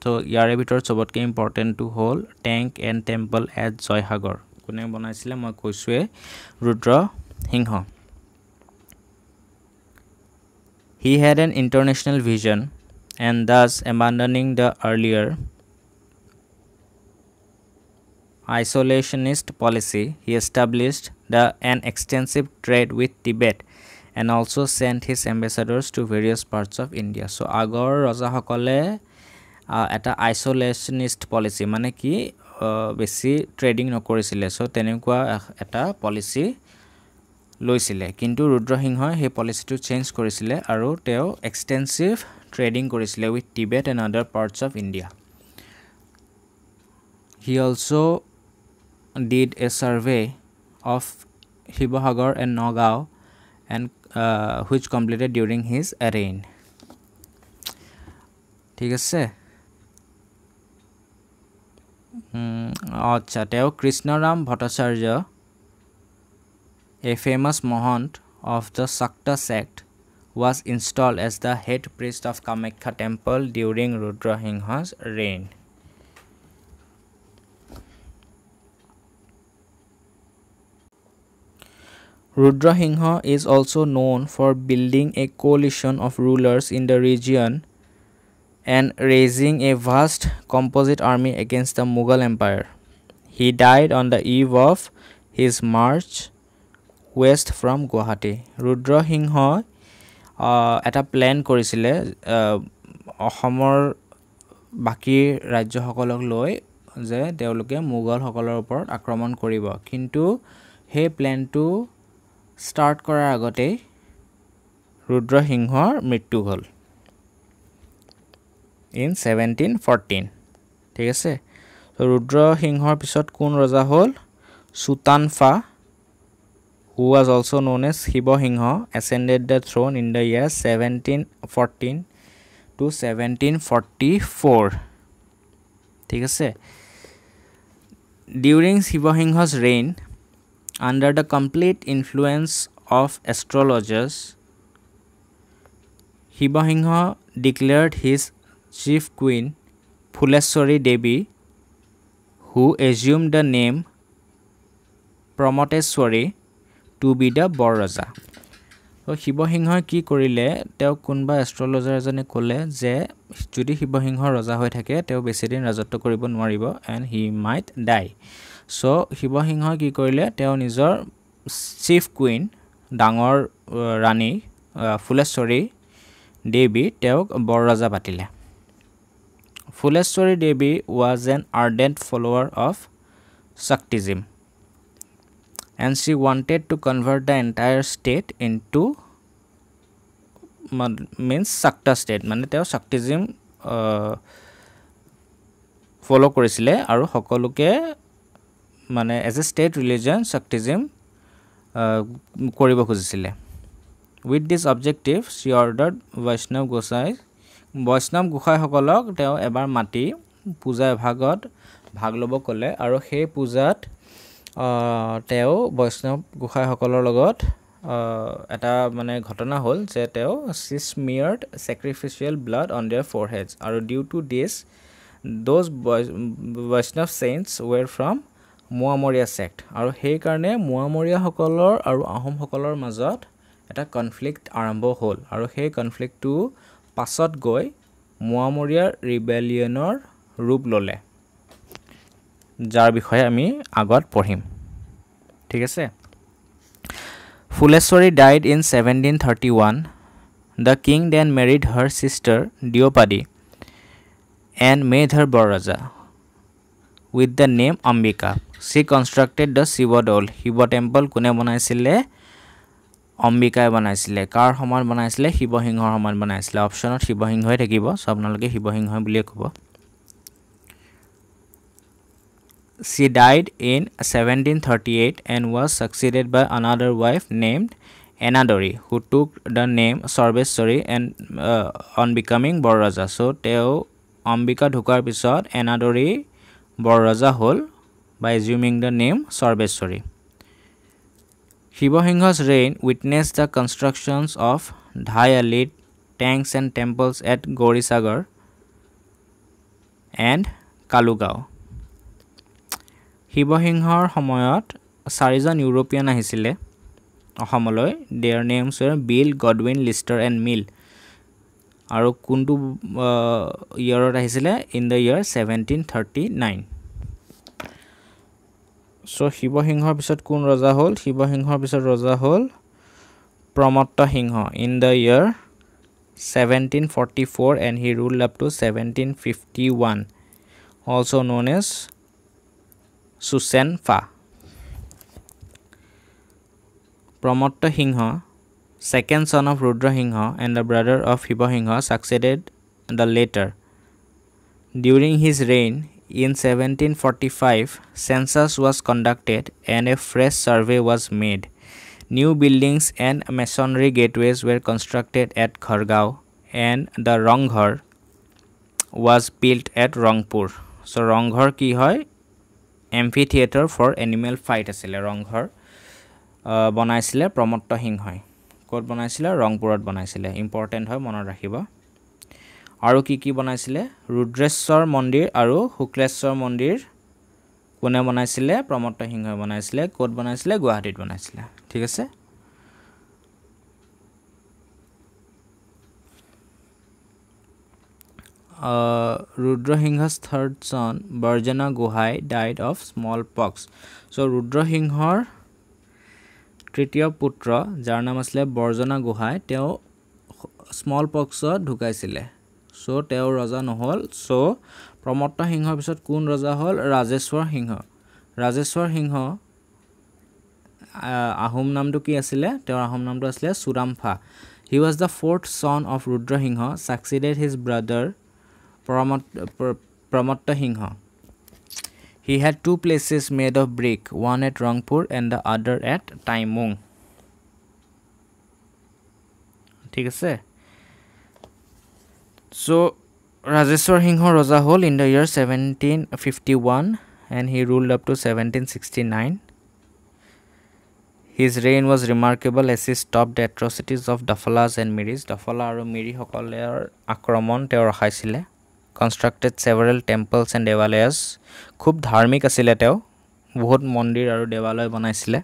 Speaker 1: so' ইয়াৰে ভিতৰত চবতকৈ ইম্পৰ্টেণ্টটো হ'ল tank and temple at Joysagar কোনে বনাইছিলে মই কৈছোঁৱে Rudra Singha he had an international vision and thus abandoning the earlier isolationist policy, he established the, an extensive trade with Tibet and also sent his ambassadors to various parts of India. So, Agar Raja Hakale at an isolationist policy, Maneki বেছি trading নকৰিছিলে so' তেনেকুৱা এটা policy লৈছিলে কিন্তু ৰুদ্ৰসিংহই সেই পলিচিটো change কৰিছিলে আৰু তেওঁ এক্সটেনচিভ ট্ৰেডিং কৰিছিলে with Tibet and other parts of India he also' did a survey of Hibahagar and Nagao and uh, which completed during his reign ঠিক আছে আচ্ছা তেওঁ Krishnaram Bhattacharya a famous Mahanta of the Shakta sect was installed as the head priest of Kamakhya temple during Rudrasingha's reign. Rudrahingha is also known for building a coalition of rulers in the region and raising a vast composite army against the Mughal Empire. He died on the eve of his march west from Guwahati. Rudrahingha uh, at a plan korisile uh, Homer Baki Rajahokolog loi the Deoluke Mughal Hokolor report Akraman Koriba. Kintu he planned to start কৰাৰ আগতেই ৰুদ্ৰসিংহৰ মৃত্যু হ'ল in seventeen fourteen ঠিক আছে ত' ৰুদ্ৰসিংহৰ পিছত কোন ৰজা হ'ল Sutanphaa who was also' known as Siva Singha ascended the throne in the year seventeen fourteen to seventeen forty four ঠিক আছে during Siva Singha's reign under the complete influence of astrologers hibahingha declared his chief queen phuleshwari devi who assumed the name প্ৰমতেশ্বৰে to be the Bor Raja ত' শিৱসিংহই কি কৰিলে তেওঁক কোনোবা astrologer এজনে ক'লে যে যদি শিৱসিংহ ৰজা হৈ থাকে তেওঁ বেছিদিন ৰাজত্ব কৰিব নোৱাৰিব এণ্ড হি মাইট ডাই চ' শিৱসিংহই কি কৰিলে তেওঁ নিজৰ চিফ কুইন ডাঙৰ ৰাণী ফুলেশ্বৰী দেৱী তেওঁক বৰৰজা পাতিলে Phuleswari Devi was an ardent follower of Shaktism and she to to the the entire into means Shakta state মানে তেওঁ শাক্তিজিম ফ'ল' কৰিছিলে আৰু সকলোকে মানে as a state religion Shaktism কৰিব খুজিছিলে with this objective she ordered Vaishnava Gosain বৈষ্ণৱ গোসাঁইসকলক তেওঁ এবাৰ মাতি পূজা এভাগত ভাগ ল'ব ক'লে আৰু সেই পূজাত তেওঁ বৈষ্ণৱ গোসাঁইসকলৰ লগত এটা মানে ঘটনা হ'ল যে তেওঁ smeared sacrificial blood on their foreheads আৰু ডিউ টু দিছ দ'জ বৈষ্ণৱ চেইণ্টছ ৱেৰ ফ্ৰম মোৱামৰীয়া ছেক্ট আৰু সেইকাৰণে মোৱামৰীয়াসকলৰ আৰু আহোমসকলৰ মাজত এটা কনফ্লিক্ট আৰম্ভ হ'ল আৰু সেই কনফ্লিক্টটো পাছত গৈ মোৱামৰীয়া ৰিবেলিয়নৰ ৰূপ ল'লে যাৰ বিষয়ে আমি আগত পঢ়িম ঠিক আছে Phuleswari died in seventeen thirty one the king then married her sister Deopadi and made her Borraja with the name Ambika she constructed the Sivadol Shiva temple কোনে বনাইছিলে অম্বিকাই বনাইছিলে কাৰ সময়ত বনাইছিলে শিৱসিংহৰ সময়ত বনাইছিলে অপশ্যনত শিৱসিংহই থাকিব চ' আপোনালোকে শিৱসিংহই বুলিয়ে ক'ব she died in 1738 and was succeeded by another wife named Anadori, who took the the name Sarbeswari and on becoming Borraja. So, তেওঁ অম্বিকা ঢুকাৰ পিছত এনাদৰী বৰৰজা হ'ল by assuming the name Sorbeshwari. Shivahinga's reign witnessed the constructions of Dhyalit tanks and temples at Gorisagar and Kalugao. Shivahinga's Homoyot Sarizan European Ahisile Homoloi, their names were Bill, Godwin, Lister, and Mill. Aro Kundu Yorot Ahisile in the year 1739. So শিবহিংহৰ পিছত কোন ৰজা হল শিবহিংহৰ পিছত ৰজা হল Pramatta Singha in the 1744 and he ruled up to 1751 also known as susenfa pramatta hingha second son of rudra hingha and the brother of hiba succeeded the latter. during his reign in 1745 census was conducted and a fresh survey was made new buildings and masonry gateways were constructed at Khargao and the Ronghar was built at Rangpur so Ronghar ki hoy amphitheater for animal fight asile Ronghar বনাইছিলে প্ৰমত্ত সিংহই ক'ত বনাইছিলে ৰংপুৰত বনাইছিলে important হয় মনত ৰাখিব আৰু কি কি বনাইছিলে ৰুদ্ৰেশ্বৰ মন্দিৰ আৰু শুক্লেশ্বৰ মন্দিৰ কোনে বনাইছিলে প্ৰমত্ত সিংহই বনাইছিলে ক'ত বনাইছিলে গুৱাহাটীত বনাইছিলে ঠিক আছে ৰুদ্ৰসিংহৰ third son Barjana Gohain died of smallpox so' ৰুদ্ৰসিংহৰ তৃতীয় পুত্ৰ যাৰ নাম আছিলে বৰ্জনা গোহাঁই তেওঁ স্মল পক্সত ঢুকাইছিলে চ' তেওঁ ৰজা নহ'ল চ' প্ৰমত্ত সিংহৰ পিছত কোন ৰজা হ'ল ৰাজেশ্বৰ সিংহ ৰাজেশ্বৰ সিংহ আহোম নামটো কি আছিলে তেওঁৰ আহোম নামটো আছিলে Suramphaa he was the fourth son of Rudra Singha succeeded his brother Pramatta Pramatta Singha he had two palaces made of brick one at Rangpur and the other at Taimung ঠিক আছে চ' ৰাজেশ্বৰ সিংহ ৰজা হ'ল in the year seventeen fifty one and he ruled up to seventeen sixty nine his reign was remarkable as is top the atrocities of Daflas and Miris Dafla আৰু মিৰিসকলৰ আক্ৰমণ তেওঁ ৰখাইছিলে constructed several temples and devalayas খুব ধাৰ্মিক আছিলে তেওঁ বহুত মন্দিৰ আৰু দেৱালয় বনাইছিলে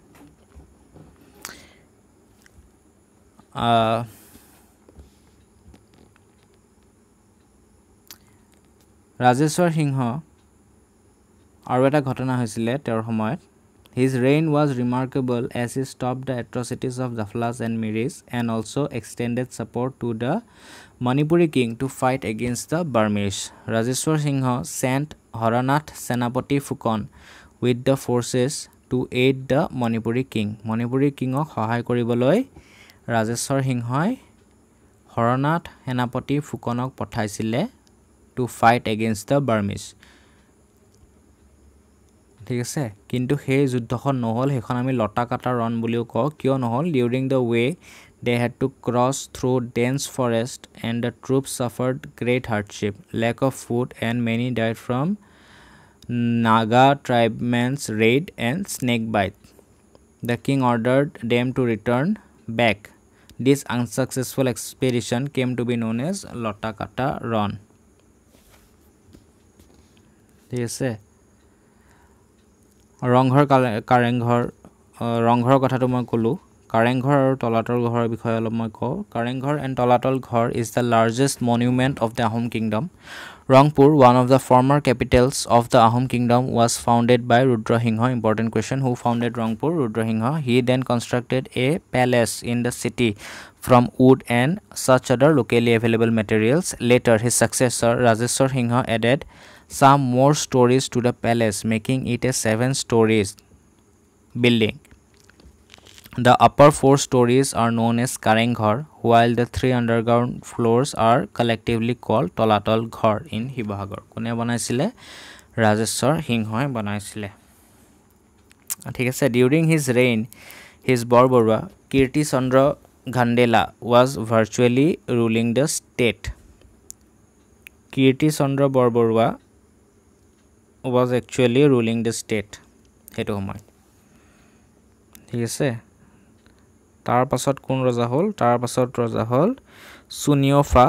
Speaker 1: ৰাজেশ্বৰ সিংহ আৰু এটা ঘটনা হৈছিলে তেওঁৰ সময়ত his reign was remarkable as he stop the atrocities of Daflas and Miris and also' extended support to the Manipuri king to fight against the Burmese Rajeswar Singha sent Harnath Senapati Phukan with the forces to aid the Manipuri king Manipuri কিঙক সহায় কৰিবলৈ ৰাজেশ্বৰ সিংহই হৰনাথ সেনাপতি ফুকনক পঠাইছিলে to fight against the Burmese ঠিক আছে কিন্তু সেই যুদ্ধখন নহ'ল সেইখন আমি লতা কাটা ৰণ বুলিও কওঁ কিয় নহ'ল during the way they had to cross through dense forest and the troop suffered great hardship lack of food and many died from Naga tribesmen's raid and snake bite the king ordered them to return back this unsuccessful expedition came to be known as Lata Kata Ran ঠিক আছে ৰংঘৰ কালে কাৰেংঘৰ ৰংঘৰৰ কথাটো মই ক'লোঁ কাৰেংঘৰ আৰু তলাতল ঘৰৰ বিষয়ে অলপ মই কওঁ Kareng Ghar and Talatal Ghar is the largest monument of the Ahom kingdom Rangpur one of the former capitals of the Ahom kingdom was founded by Rudra Singha important question who founded Rangpur Rudra Singha he then constructed a palace in the city from wood and such other locally available materials later his successor Rajeswar Singha added some more stories to the palace making it a seven stories building the upper four stories are known as karenghar while the three underground floors are collectively called talatal ghar in hibhagar kone banaisile rajeshwar singhoy banaisile thik ase during his reign his barbarwa kirti chandra gandela was virtually ruling the state kirti chandra barbarwa was actually ruling the state সেইটো সময়ত ঠিক আছে তাৰপাছত কোন ৰজা হ'ল তাৰপাছত ৰজা হ'ল Sunyeophaa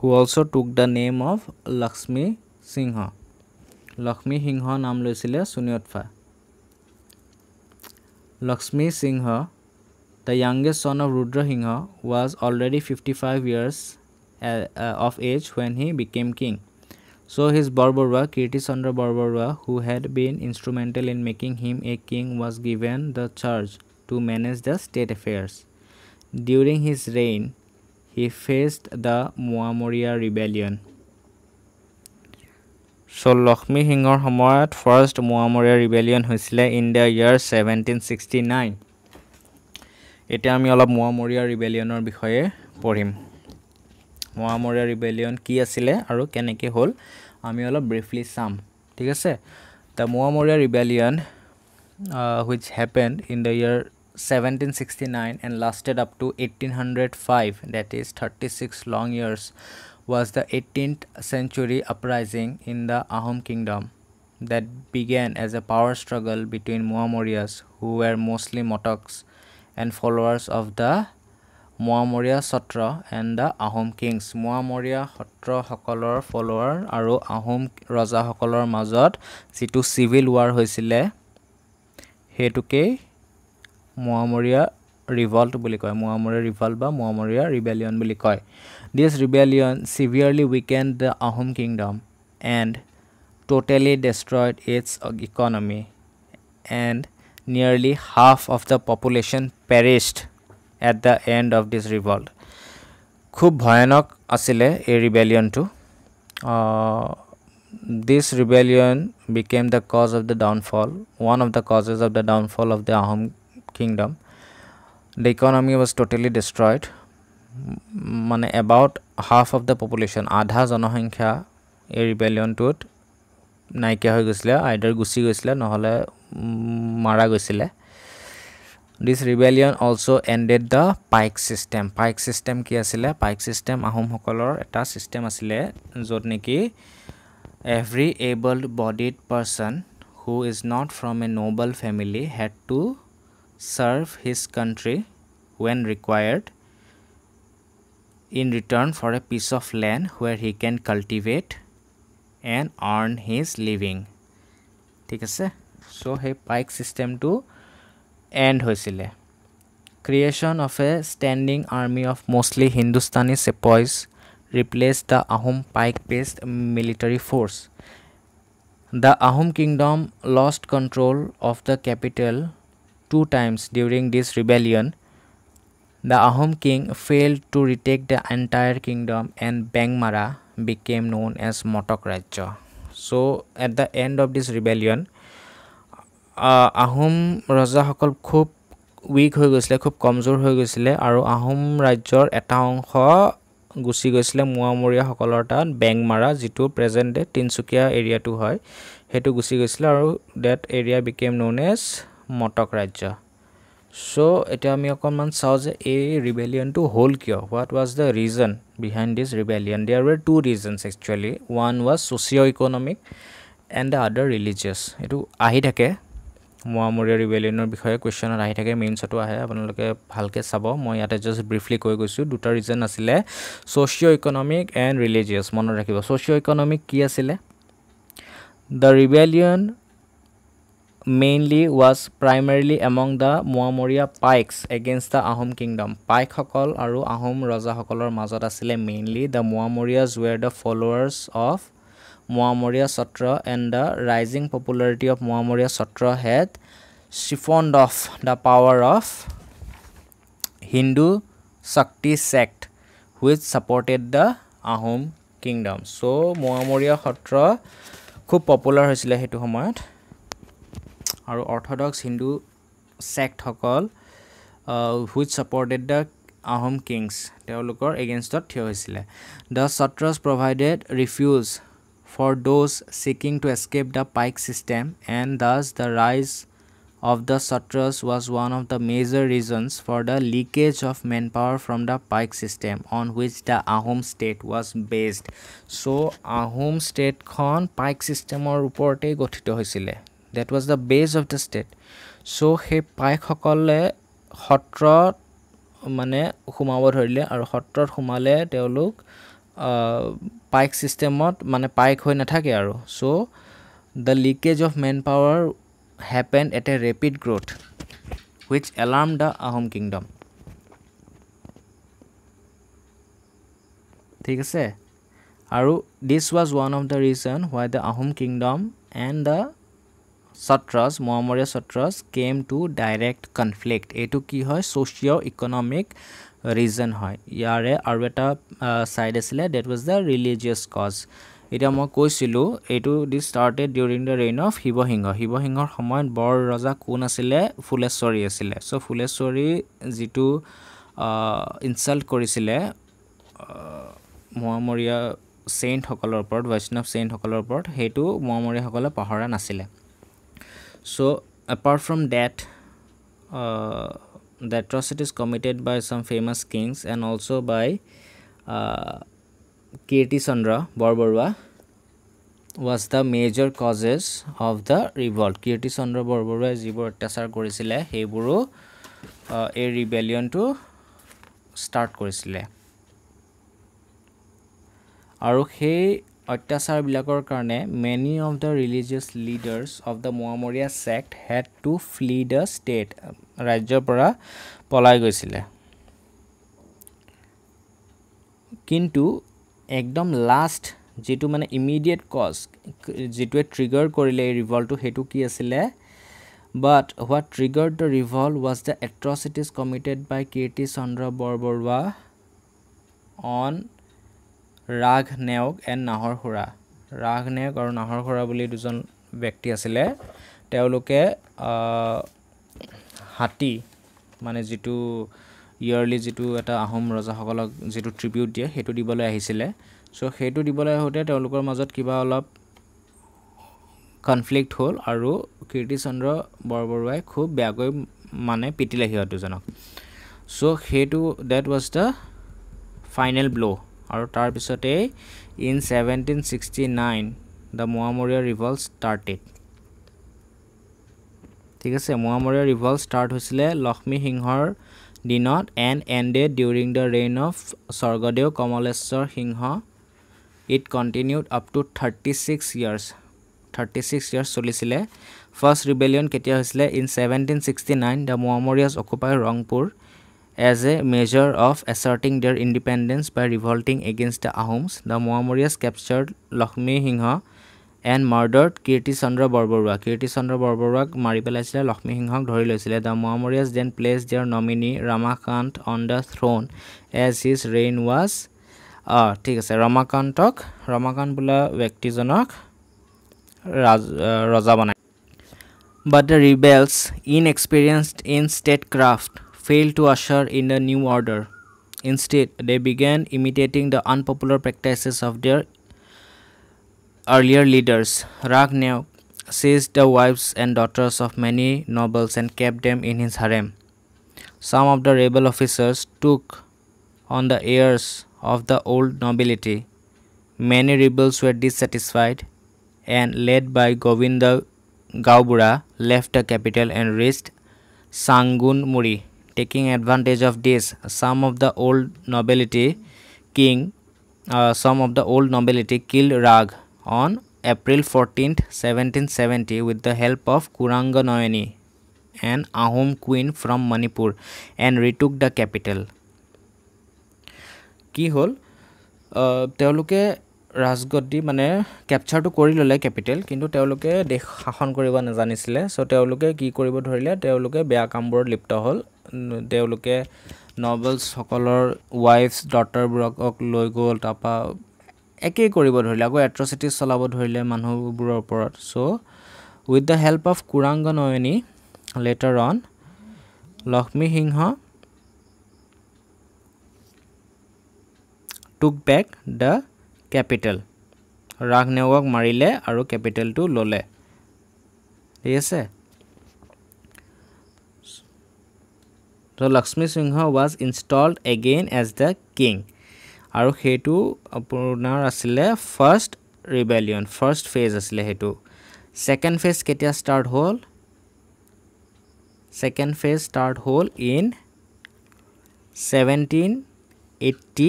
Speaker 1: who also' took the name of Lakshmi Singha Lakshmi Singha নাম লৈছিলে Sunyeophaa Lakshmi Singha the youngest son of Rudra Singha was already fifty five years of age when he became king So his Barbarwa, Kirtisandra Barbarwa, who had been instrumental in making him a king, was given the charge to manage the state affairs. During his reign, he faced the Muamoria rebellion. So Lakshmi Singhar Hamarat first Muamoria rebellion was in the year 1769. Ita ami alab Muamoria rebellion or bikhaye porim. Muamoria rebellion kia sile aru kene ke hole. আমি অলপ briefly sum ঠিক আছে the Moamoria rebellion which happen in the year seventeen sixty nine and lasted up to eighteen hundred five that is thirty six long years was the eighteen century uprising in the Ahom kingdom that began as a power struggle between Moamorias who are mostly Motoks and followers of the Moamoria sattra and the Ahom kings Moamoria সত্ৰসকলৰ follower আৰু আহোম ৰজাসকলৰ মাজত যিটো civil war হৈছিলে সেইটোকেই Moamoria revolt বুলি কয় Moamoria revolt বা Moamoria rebellion বুলি কয় this rebellion severely weaken the Ahom kingdom and totally destroyed its economy and nearly half of the population perished at the end of this revolt খুব ভয়ানক আছিলে এই ৰিবেলিয়নটো this rebellion became the cause of the downfall one of the causes of the downfall of the Ahom kingdom the economy was totally destroyed মানে about half of the population আধা জনসংখ্যা এই ৰিবেলিয়নটোত নাইকিয়া হৈ গৈছিলে আইডাৰ গুচি গৈছিলে নহ'লে মাৰা গৈছিলে this rebellion also ended the pike system pike system ki asile pike system ahom hokolor eta system asile jot neki every able bodied person who is not from a noble family had to serve his country when required in return for a piece of land where he can cultivate and earn his living ঠিক আছে so হে পাইক সিস্টেমটো end হৈছিলে creation of a standing army of mostly Hindustani sepoys replace the Ahom paik based military force the Ahom kingdom lost control of the capital two times during this rebellion the Ahom king fail to retake the entire kingdom and Bengmara became known as Matak Rajya so' at the end of this rebellion Ahom ৰজাসকল খুব weak হৈ গৈছিলে খুব কমজোৰ হৈ গৈছিলে আৰু আহোম ৰাজ্যৰ এটা অংশ গুচি গৈছিলে মোৱামৰীয়াসকলৰ তাত বেংমাৰা যিটো প্ৰেজেণ্ট ডে তিনিচুকীয়া এৰিয়াটো হয় সেইটো গুচি গৈছিলে আৰু that area became known as Matak Rajya so' এতিয়া আমি অকণমান চাওঁ যে এই ৰিবেলিয়নটো হ'ল কিয় what was the reason behind this rebellion there were two reasons actually one was socio' economic and the other religious এইটো আহি থাকে মোৱামৰীয়া ৰিবেলিয়নৰ বিষয়ে কুৱেশ্যনত আহি থাকে মেইনছতো আহে আপোনালোকে ভালকৈ চাব মই ইয়াতে জাষ্ট ব্ৰিফলি কৈ গৈছোঁ দুটা ৰিজন আছিলে ছ'চিঅ' ইকনমিক এণ্ড ৰিলিজিয়াছ মনত ৰাখিব ছ'চিঅ' ইকনমিক কি আছিলে the rebellion mainly was primarily among the Moamoria paiks against the Ahom kingdom পাইকসকল আৰু আহোম ৰজাসকলৰ মাজত আছিলে mainly the Moamoria who were the followers of Moamoria sattra and the rising popularity of Moamoria sattra had siphoned of the power of Hindu Shakti sect which supported the Ahom kingdom so' Moamoria sattra খুব popular হৈছিলে সেইটো সময়ত আৰু অৰ্থডক্স হিন্দু ছেক্টসকল which supported the Ahom Kings তেওঁলোকৰ এগেইনষ্টত থিয় হৈছিলে the sattras provided refuge for those seeking to escape the pike system, and thus the rise of the sutras was one of the major reasons for the leakage of manpower from the pike system on which the Ahom state was based. So, Ahom state con pike system or report that was the base of the state. So, he pike hokole hotra. মানে সোমাব ধৰিলে আৰু সত্ৰত সোমালে তেওঁলোক পাইক চিষ্টেমত মানে পাইক হৈ নাথাকে আৰু so' the leakage of manpower happen at a rapid growth which alarm the Ahom kingdom ঠিক আছে আৰু this was one of the reason why the Ahom kingdom and the sattras Moamoria sattras came to direct conflict এইটো কি হয় ছ'চিঅ' ইকনমিক ৰিজন হয় ইয়াৰে আৰু এটা ছাইড আছিলে that was the religious cause এতিয়া মই কৈছিলোঁ এইটো the started during the reign of Siva Singha শিৱসিংহৰ সময়ত বৰ ৰজা কোন আছিলে ফুলেশ্বৰী আছিলে চ' ফুলেশ্বৰী যিটো ইনচাল্ট কৰিছিলে মোৱামৰীয়া ছেইণ্টসকলৰ ওপৰত বৈষ্ণৱ ছেইণ্টসকলৰ ওপৰত সেইটো মোৱামৰীয়াসকলে পাহৰা নাছিলে so' apart from that the atrocities committed by some famous kings and also by uh, Kirti Sandra Barbarwa was the major causes of the revolt. Kirti Sandra Barbarwa is Ibor Tassar Gorisile, Heburu, uh, a rebellion to start Gorisile. Aruhe Ottasar Bilakor Karne, many of the religious leaders of the Moamoria sect had to flee the state. ৰাজ্যৰ পৰা পলাই গৈছিলে কিন্তু একদম last যিটো মানে immediate cause যিটোৱে trigger কৰিলে এই ৰিভল্টটো সেইটো কি আছিলে but what trigger the revolt was the atrocities committed by Kirti Chandra Borbarua on Raghu Neog and নাহৰ খুৰা ৰাগ নেওগ আৰু নাহৰ খুৰা বুলি দুজন ব্যক্তি আছিলে তেওঁলোকে হাতী মানে যিটো ইয়াৰলি যিটো এটা আহোম ৰজাসকলক যিটো ট্ৰিবিউট দিয়ে সেইটো দিবলৈ আহিছিলে চ' সেইটো দিবলৈ আহোঁতে তেওঁলোকৰ মাজত কিবা অলপ কনফ্লিক্ট হ'ল আৰু কীৰ্তিচন্দ্ৰ বৰবৰুৱাই খুব বেয়াকৈ মানে পিটিলে সিহঁত দুজনক চ' সেইটো that was the final blow' আৰু তাৰপিছতেই in seventeen sixty nine the Moamoria revolt started ঠিক আছে মোৱামৰীয়া ৰিভল্ট ষ্টাৰ্ট হৈছিলে লক্ষ্মী সিংহৰ দিনত and ended during the reign of Swargadeo Kamaleswar Singha it continued up to thirty six years thirty six years চলিছিলে first rebellion কেতিয়া হৈছিলে in seventeen sixty nine the Moamorias occupy Rangpur as a measure of asserting their independence by revolting against the Ahoms the Moamarias captured Lakshmi Singha and murdered Kirtichandra Borbarua Kirtichandra বৰবৰুৱাক মাৰি পেলাইছিলে লক্ষ্মী সিংহক ধৰি লৈছিলে the Moamarias then placed their nominee Ramakanta on the throne as his reign was ঠিক আছে ৰমাকান্তক ৰমাকান্ত বোলা ব্যক্তিজনক ৰাজ ৰজা বনাই but the rebels in inexperienced in statecraft fail to usher in the new order instead they began imitating the unpopular practices of their earlier leaders. Ragnev seized the wives and daughters of many nobles and kept them in his harem. Some of the rebel officers took on the heirs of the old nobility. Many rebels were dissatisfied and led by Govinda Gaubura left the capital and reached Sangun Muri. Taking advantage of this, some of the old nobility king, uh, some of the old nobility killed Rag on April 14, 1770 with the help of Kuranga Noyani, an Ahom queen from Manipur, and retook the capital. কি হ'ল তেওঁলোকে ৰাজগদ্দি মানে কেপচাৰটো কৰি ল'লে capital কিন্তু তেওঁলোকে দেশ শাসন কৰিব নাজানিছিলে চ' তেওঁলোকে কি কৰিব ধৰিলে তেওঁলোকে বেয়া কামবোৰত লিপ্ত হ'ল তেওঁলোকে নবেলছসকলৰ ৱাইফছ ডটাৰবোৰক লৈ গ'ল তাৰপৰা একেই কৰিব ধৰিলে আকৌ এট্ৰচিটিজ চলাব ধৰিলে মানুহবোৰৰ ওপৰত so' with the help of Kurang Nayani later on Lakshmi Singha took back the capital ৰাগনেৱক মাৰিলে আৰু কেপিটেলটো ল'লে ঠিক আছে Lakshmi Singha was installed again as the king আৰু সেইটো আপোনাৰ আছিলে ফাৰ্ষ্ট ৰিবেলিয়ন ফাৰ্ষ্ট ফেজ আছিলে সেইটো ছেকেণ্ড ফেজ কেতিয়া ষ্টাৰ্ট হ'ল ছেকেণ্ড ফেজ ষ্টাৰ্ট হ'ল in seventeen eighty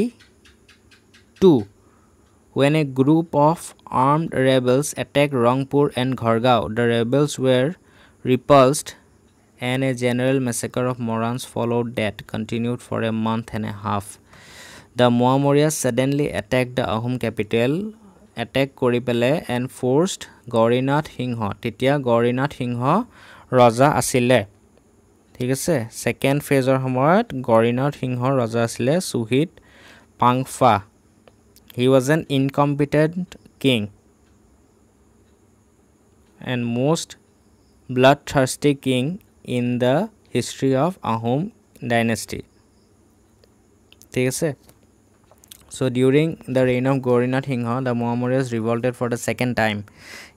Speaker 1: two when a group of armed rebels attack Rangpur and Garhgaon the rebels were repulsed and a general massacre of Moran follow' that continued for a month and a half the Moamaria suddenly attack the Ahom capital attack কৰি পেলাই এনফৰ্চড গৌৰীনাথ সিংহ তেতিয়া গৌৰীনাথ সিংহ ৰজা আছিলে ঠিক আছে second ফেজৰ সময়ত গৌৰীনাথ সিংহ ৰজা আছিলে Suhitpangpha he was an incompetent king and most bloodthirsty king in the history of Ahom dynasty ঠিক আছে So during the reign of Gorinath Singha, the Mohammedans revolted for the second time.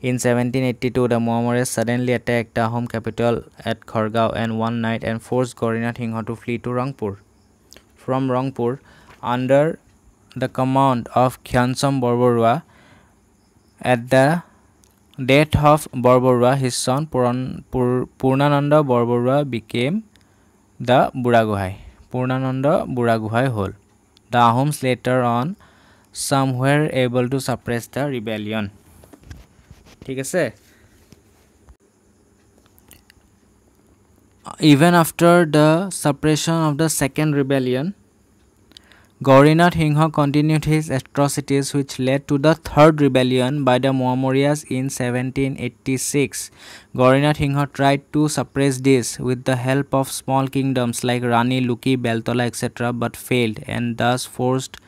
Speaker 1: In 1782, the Mohammedans suddenly attacked the home capital at Khargao and one night and forced Gorinath Singha to flee to Rangpur. From Rangpur, under the command of Khyansam Barbarua, at the death of Barbarua, his son Puran, Pur, Purnananda Barbarua became the Buraguhai. Purnananda Buraguhai whole. The homes later on some able to suppress the rebellion. ঠিক আছে even after the suppression of the second rebellion Gorinath Singh continued his atrocities which led to the third rebellion by the Mohamoriyas in 1786. Gorinath Singh tried to suppress this with the help of small kingdoms like Rani, Luki, Beltola etc. but failed and thus forced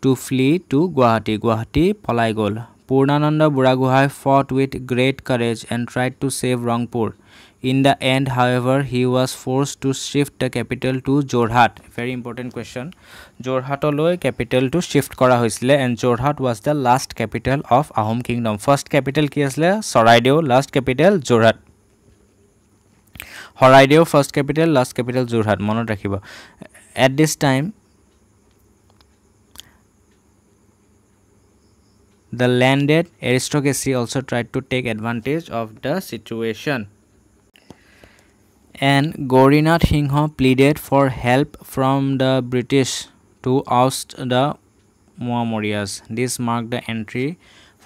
Speaker 1: to flee to Guwahati. Guwahati Palaigol. Purnananda Buraguhai fought with great courage and tried to save Rangpur. In the end, however, he was forced to shift the capital to Jorhat. Very important question. capital to shift কৰা হৈছিলে and Jorhat was the last capital of Ahom kingdom. First capital কি আছিলে Charaideo last capital Jorhat. হৰাইদেউ first capital, last capital Jorhat মনত ৰাখিব At this time, The landed aristocracy also tried to take advantage of the situation. And Gaurinath Singha pleaded for help from the British to oust the Moamarias this mark the entry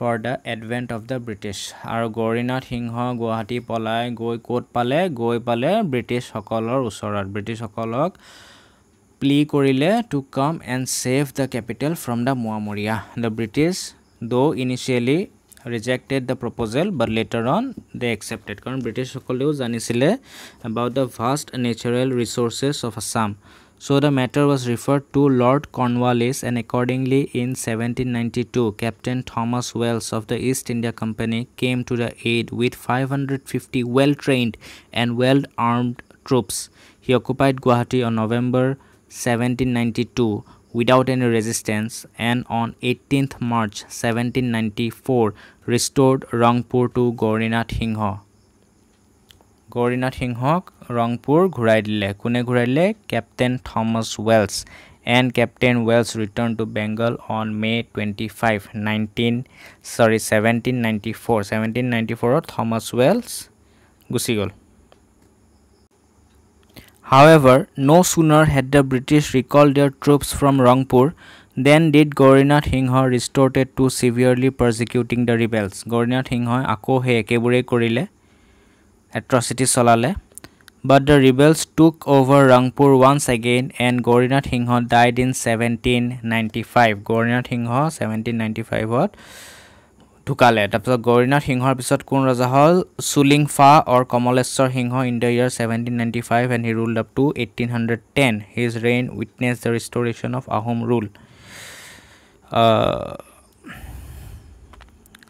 Speaker 1: for the advent of the British আৰু গৌৰীনাথ সিংহ গুৱাহাটী পলাই গৈ ক'ত পালে গৈ পালে ব্ৰিটিছসকলৰ ওচৰত ব্ৰিটিছসকলক প্লি কৰিলে to come and save the capital from the Moamaria the British though' initially rejected the proposal but later on they accepted karan british sokoleo janisile about the vast natural resources of assam so the matter was referred to lord cornwallis and accordingly in 1792 captain thomas wells of the east india company came to the aid with 550 well trained and well armed troops he occupied guwahati on november 1792 without any resistance and on 18th March 1794 restored Rangpur to Gorinath Singh. Gaurinath সিংহক ৰংপুৰ ঘূৰাই দিলে কোনে ঘূৰাই দিলে captain Thomas Welsh and captain Welsh return to Bengal on May' twenty five nineteen sorry seventeen ninety four seventeen ninety ফ'ৰত Thomas Welsh গুচি গ'ল However, no sooner had the British recalled their troops from Rangpur than did Gorinath Singh resorted to severely persecuting the rebels. Gorinath Singh ako he ekebure korile atrocities solale. But the rebels took over Rangpur once again and Gorinath Singh died in 1795. Gorinath Singh 1795 what? ঢুকালে তাৰপিছত গৌৰীনাথ সিংহৰ পিছত কোন ৰজা হ'ল Suklingpha or Kamaleswar Singha in the year seventeen ninety five and he rule up to eighteen hundred ten his reign witness the restoration of Ahom rule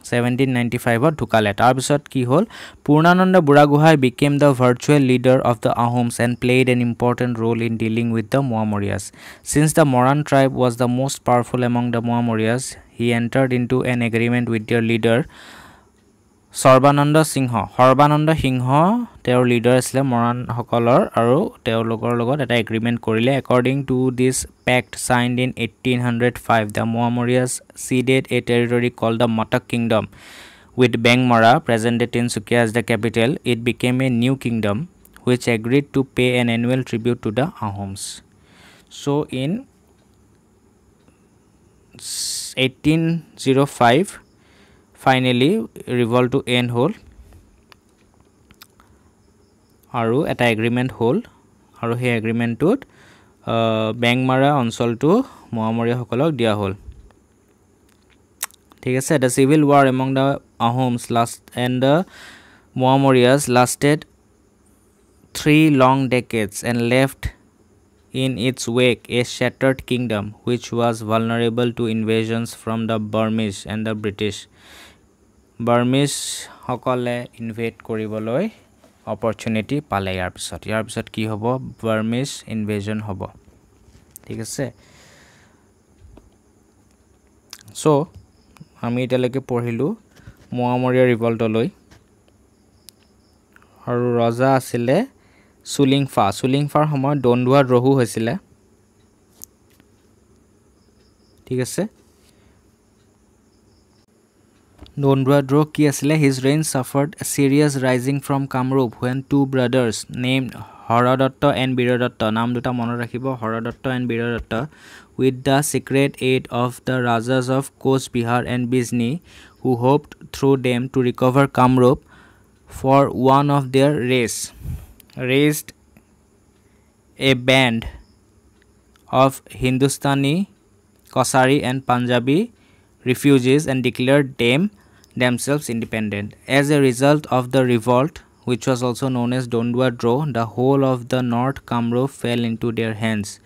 Speaker 1: seventeen ninety ফাইভত ঢুকালে তাৰপিছত কি হ'ল Purnananda Burhagohain became the virtual leader of the Ahoms and played an important role in dealing with the Moamarias since the Moran tribe was the most powerful among the Moamarias he entered in two N agreement with their leader Sarbananda Singha Sarbananda Singha তেওঁৰ leader আছিলে মৰাণসকলৰ আৰু তেওঁলোকৰ লগত এটা agreement কৰিলে according to this pact signed in eighteen hundred five the Moamarias ceded a territory call the Matak kingdom with Bengmara মৰা present day Tinsukia as the capital it became a new kingdom which agreed to pay an annual tribute to the Ahoms so' in eighteen zero' five finally ৰিভল্টটো end হ'ল আৰু এটা agreement হ'ল আৰু সেই এগ্ৰিমেণ্টটোত বেংমাৰা অঞ্চলটো মোৱামৰীয়াসকলক দিয়া হ'ল ঠিক আছে the civil war among the Ahoms last and the Moamarias lasted three long decades and left in its wake a shattered kingdom which was vulnerable to invasions from the Burmese and the British. Burmese সকলে invade কৰিবলৈ opportunity পালে ইয়াৰ পিছত ইয়াৰ পিছত কি হ'ব Burmese invasion হ'ব ঠিক আছে চ' আমি এতিয়ালৈকে পঢ়িলোঁ মোৱামৰীয়া ৰিভল্টলৈ আৰু ৰজা আছিলে চুলিংফা চুলিংফাৰ সময়ত দণ্ডোৱাত ৰহু হৈছিলে ঠিক আছে দণ্ডোৱাত ৰহ কি আছিলে his reign suffered serious rising from Kamrup when two brothers name Hardatta and Birdatta নাম দুটা মনত ৰাখিব Hardatta and Birdatta with the secret aid of the rajas of Koch Behar and Bijni who hope through them to recover Kamrup for one of their race raised a band of Hindustani, Kosari and Punjabi refugees and declared them themselves independent. As a result of the revolt, which was also known as Dondwa Draw, the whole of the North Kamrup fell into their hands.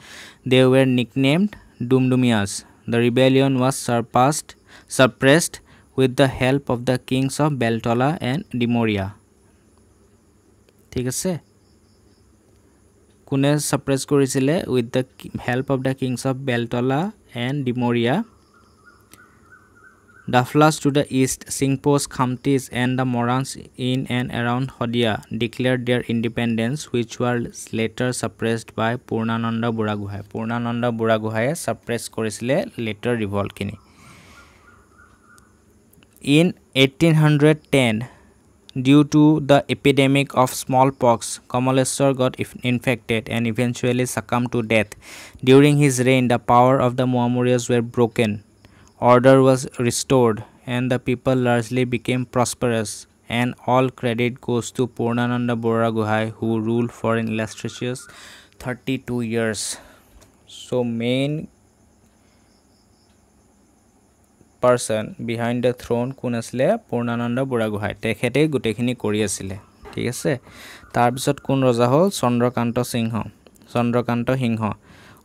Speaker 1: They were nicknamed Dumdumias. The rebellion was surpassed, suppressed with the help of the kings of Beltola and Dimoria. ঠিক আছে কোনে suppress কৰিছিলে with the help of the kings of Beltola and Dimarua the flash to the east Singphos Khamtis and the Morans in and around Sadiya declare their independence which were later suppressed by Purnananda Burhagohain Purnananda বুঢ়াগোহাঁয়ে suppress কৰিছিলে later ৰিভল্টখিনি in eighteen hundred ten Due to the epidemic of smallpox, Kamalasur got infected and eventually succumbed to death. During his reign, the power of the Muhammadiyas were broken, order was restored, and the people largely became prosperous. And all credit goes to Purnananda Bora Guhai, who ruled for an illustrious 32 years. So, main person behind the throne কোন আছিলে পূৰ্ণানন্দ বুঢ়াগোহাঁই তেখেতেই গোটেইখিনি কৰি আছিলে ঠিক আছে তাৰপিছত কোন ৰজা হ'ল Chandrakanta Singha Chandrakanta Singha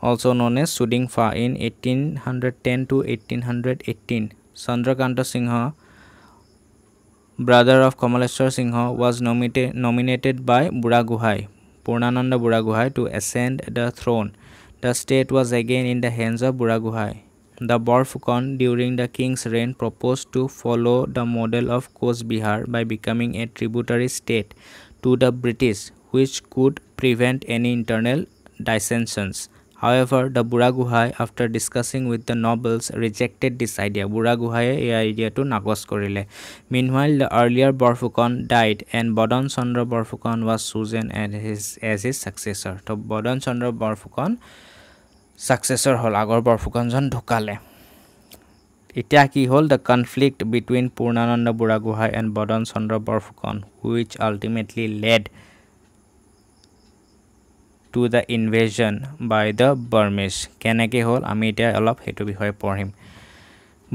Speaker 1: also' known as Sudingpha in eighteen hundred ten to eighteen hundred eighteen Chandrakanta Singha brother of Kamaleswar Singha was নমিটে nominated by Burhagohain Purnananda Burhagohain to ascend the throne the state was again in the hands of Burhagohain The Borfukon during the king's reign proposed to follow the model of Kosh Bihar by becoming a tributary state to the British, which could prevent any internal dissensions. However, the Buraguhai, after discussing with the nobles, rejected this idea. Buraguhai e idea to nagos korile. Meanwhile, the earlier Borfukon died and Bodan Chandra Borfukon was chosen as his, as his successor. So, Bodan Chandra Borfukon successor হ'ল আগৰ বৰফুকনজন ঢুকালে এতিয়া কি হ'ল the conflict between Purnananda Burhagohain and Badan Chandra Borphukan which ultimately led to the invasion by the Burmese কেনেকৈ হ'ল আমি এতিয়া অলপ সেইটো বিষয়ে পঢ়িম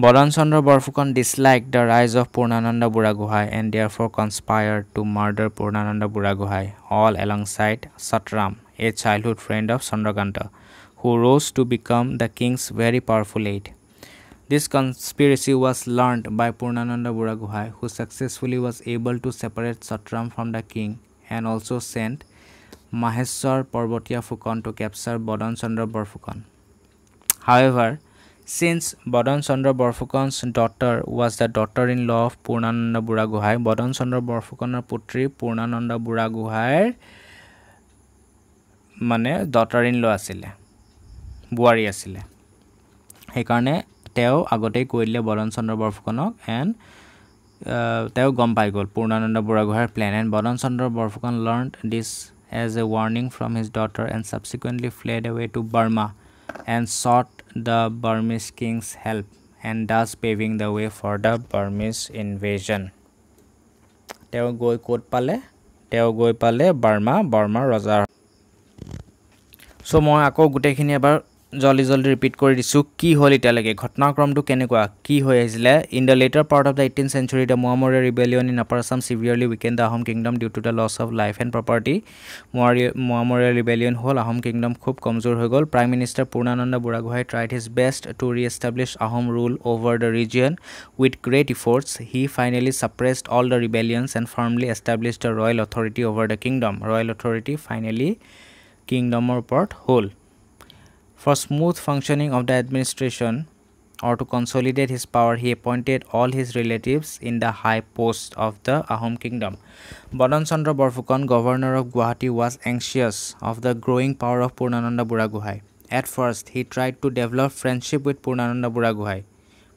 Speaker 1: Badan Chandra Borphukan dislike the rise of Purnananda Burhagohain and therefore conspire to murder Purnananda Burhagohain all alongside Satram a childhood friend of Chandrakanta who rose to become the king's very powerful aide. This conspiracy was learned by Purnananda Buraguhai, who successfully was able to separate Satram from the king and also sent Maheswar Parvatiya Phukan to capture Badan Chandra Barfukan. However, since Badan Chandra Barfukan's daughter was the daughter in law of Purnananda Buraguhai, Badan Chandra Barfukan's putri Purnananda Buraguhai, মানে daughter in law' আছিলে বোৱাৰী আছিলে সেইকাৰণে তেওঁ আগতেই কৈ দিলে বদন চন্দ্ৰ বৰফুকনক এণ্ড তেওঁ গম পাই গ'ল পূৰ্ণানন্দ বুঢ়াগোহাঁইৰ plan and Badan Chandra Borphukan learn this as a warning from his daughter and subsequently fled away to Burma and sought the Burmese kings help and thus paving the way for the Burmese invasion তেওঁ গৈ ক'ত পালে তেওঁ গৈ পালে বাৰ্মা বাৰ্মাৰ ৰজাৰ ছ' মই আকৌ গোটেইখিনি এবাৰ জলদি জলদি ৰিপিট কৰি দিছোঁ কি হ'ল এতিয়ালৈকে ঘটনাক্ৰমটো কেনেকুৱা কি হৈ আহিছিলে in the later part of the eighteen century the Moamaria rebellion in upper Assam severely weaken the Ahom kingdom due to the loss of life and property মোৱাৰী মোৱামৰে ৰিবেলিয়ন হ'ল আহোম কিংডম খুব কমজোৰ হৈ গ'ল prime minister Purnananda Burhagohain tried his best to reestablish Ahom rule over the region with great efforts he finally suppressed all the rebellions and firmly establish the royal authority over the kingdom royal authority finally কিংডমৰ ওপৰত হ'ল For smooth functioning of the administration or to consolidate his power, he appointed all his relatives in the high post of the Ahom kingdom. Badan Chandra Barfukan, governor of Guwahati, was anxious of the growing power of Purnananda Buraguhai. At first, he tried to develop friendship with Purnananda Buraguhai.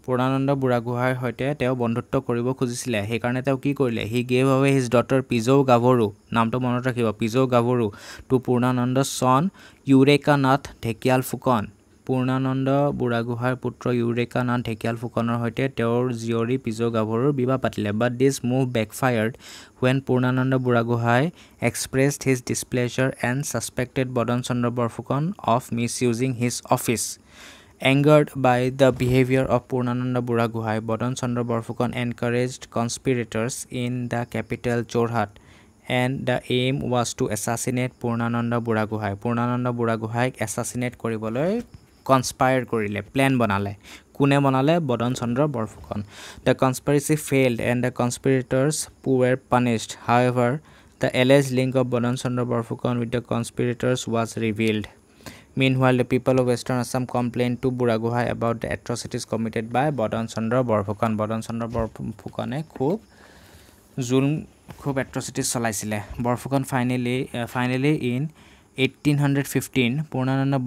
Speaker 1: Purnananda বুঢ়াগোহাঁইৰ সৈতে তেওঁ বন্ধুত্ব কৰিব খুজিছিলে সেইকাৰণে তেওঁ কি কৰিলে সি gave হ'বে his ডটৰ পিজৌ গাভৰু নামটো মনত ৰাখিব পিজৌ গাভৰু টু পূৰ্ণানন্দ চন ইউৰেকা নাথ ঢেকিয়াল ফুকন পূৰ্ণানন্দ বুঢ়াগোহাঁইৰ পুত্ৰ ইউৰেকা নাথ ঢেকিয়াল ফুকনৰ সৈতে তেওঁৰ জীয়ৰী পিজৌ গাভৰুৰ বিবাহ পাতিলে but this move backfired when Purnananda Burhagohain express his displeasure and suspected Badan Chandra Borphukan of misusing his office angered by the behaviour of Purnananda Burhagohain Badan Chandra Borphukan encouraged conspirators in the capital Jorhat and the aim was to assassinate Purnananda Burhagohain Purnananda বুঢ়াগোহাঁইক assassinate কৰিবলৈ conspire কৰিলে plan বনালে কোনে বনালে Badan Chandra Borphukan the conspiracy failed and the conspirators পু ৱেৰ পানিছড however the alleged link of Badan Chandra Borphukan with the conspirators was revealed Meanwhile, the people of Western Assam complained to Buragohai about the atrocities committed by Bodan Sandra Borfukan. Bodan Sandra Borfukan is khub zulm khub atrocities chalaisile. Borfukan finally uh, finally in 1815 Purnananda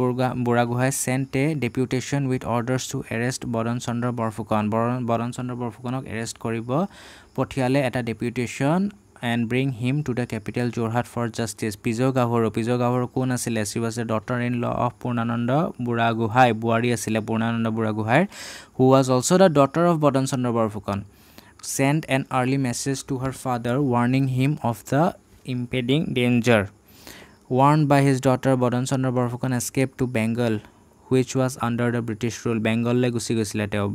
Speaker 1: Buragohai sent a deputation with orders to arrest Bodan Sandra Borfukan. Bodan Sandra Borfukan arrest koribo pothiale at a deputation and bring him to the capital Jorhat for justice Pijou Gabharu Pijou Gabharu কোন আছিলে she was a daughter in law of Purnananda Burhagohain বোৱাৰী আছিলে পূৰ্ণানন্দ বুঢ়াগোহাঁইৰ who was also' the daughter of Badan Chandra Borphukan send an early message to her father warning him of the impending danger warn by his daughter Badan Chandra Borphukan escape to Bengal which was under the British rule বেংগললৈ গুচি গৈছিলে তেওঁ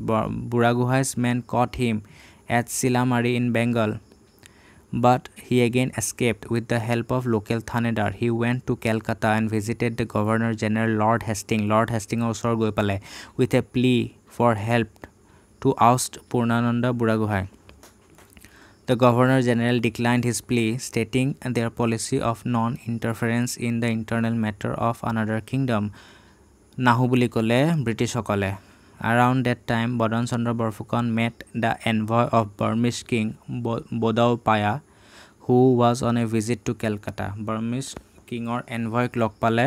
Speaker 1: Burhagohain's men caught him at Chilmari in Bengal but he again escaped with the help of local thanedar he went to calcutta and visited the governor general lord hastings lord hastings pale with a plea for help to oust purnananda buraguhai the governor general declined his plea stating their policy of non interference in the internal matter of another kingdom নাহো বুলি ক'লে ব্ৰিটিছসকলে around that time Badan Chandra Borphukan met the envoy of Burmese king Bodawpaya who was on a visit to Calcutta Burmese কিঙৰ এনভয়ক লগ পালে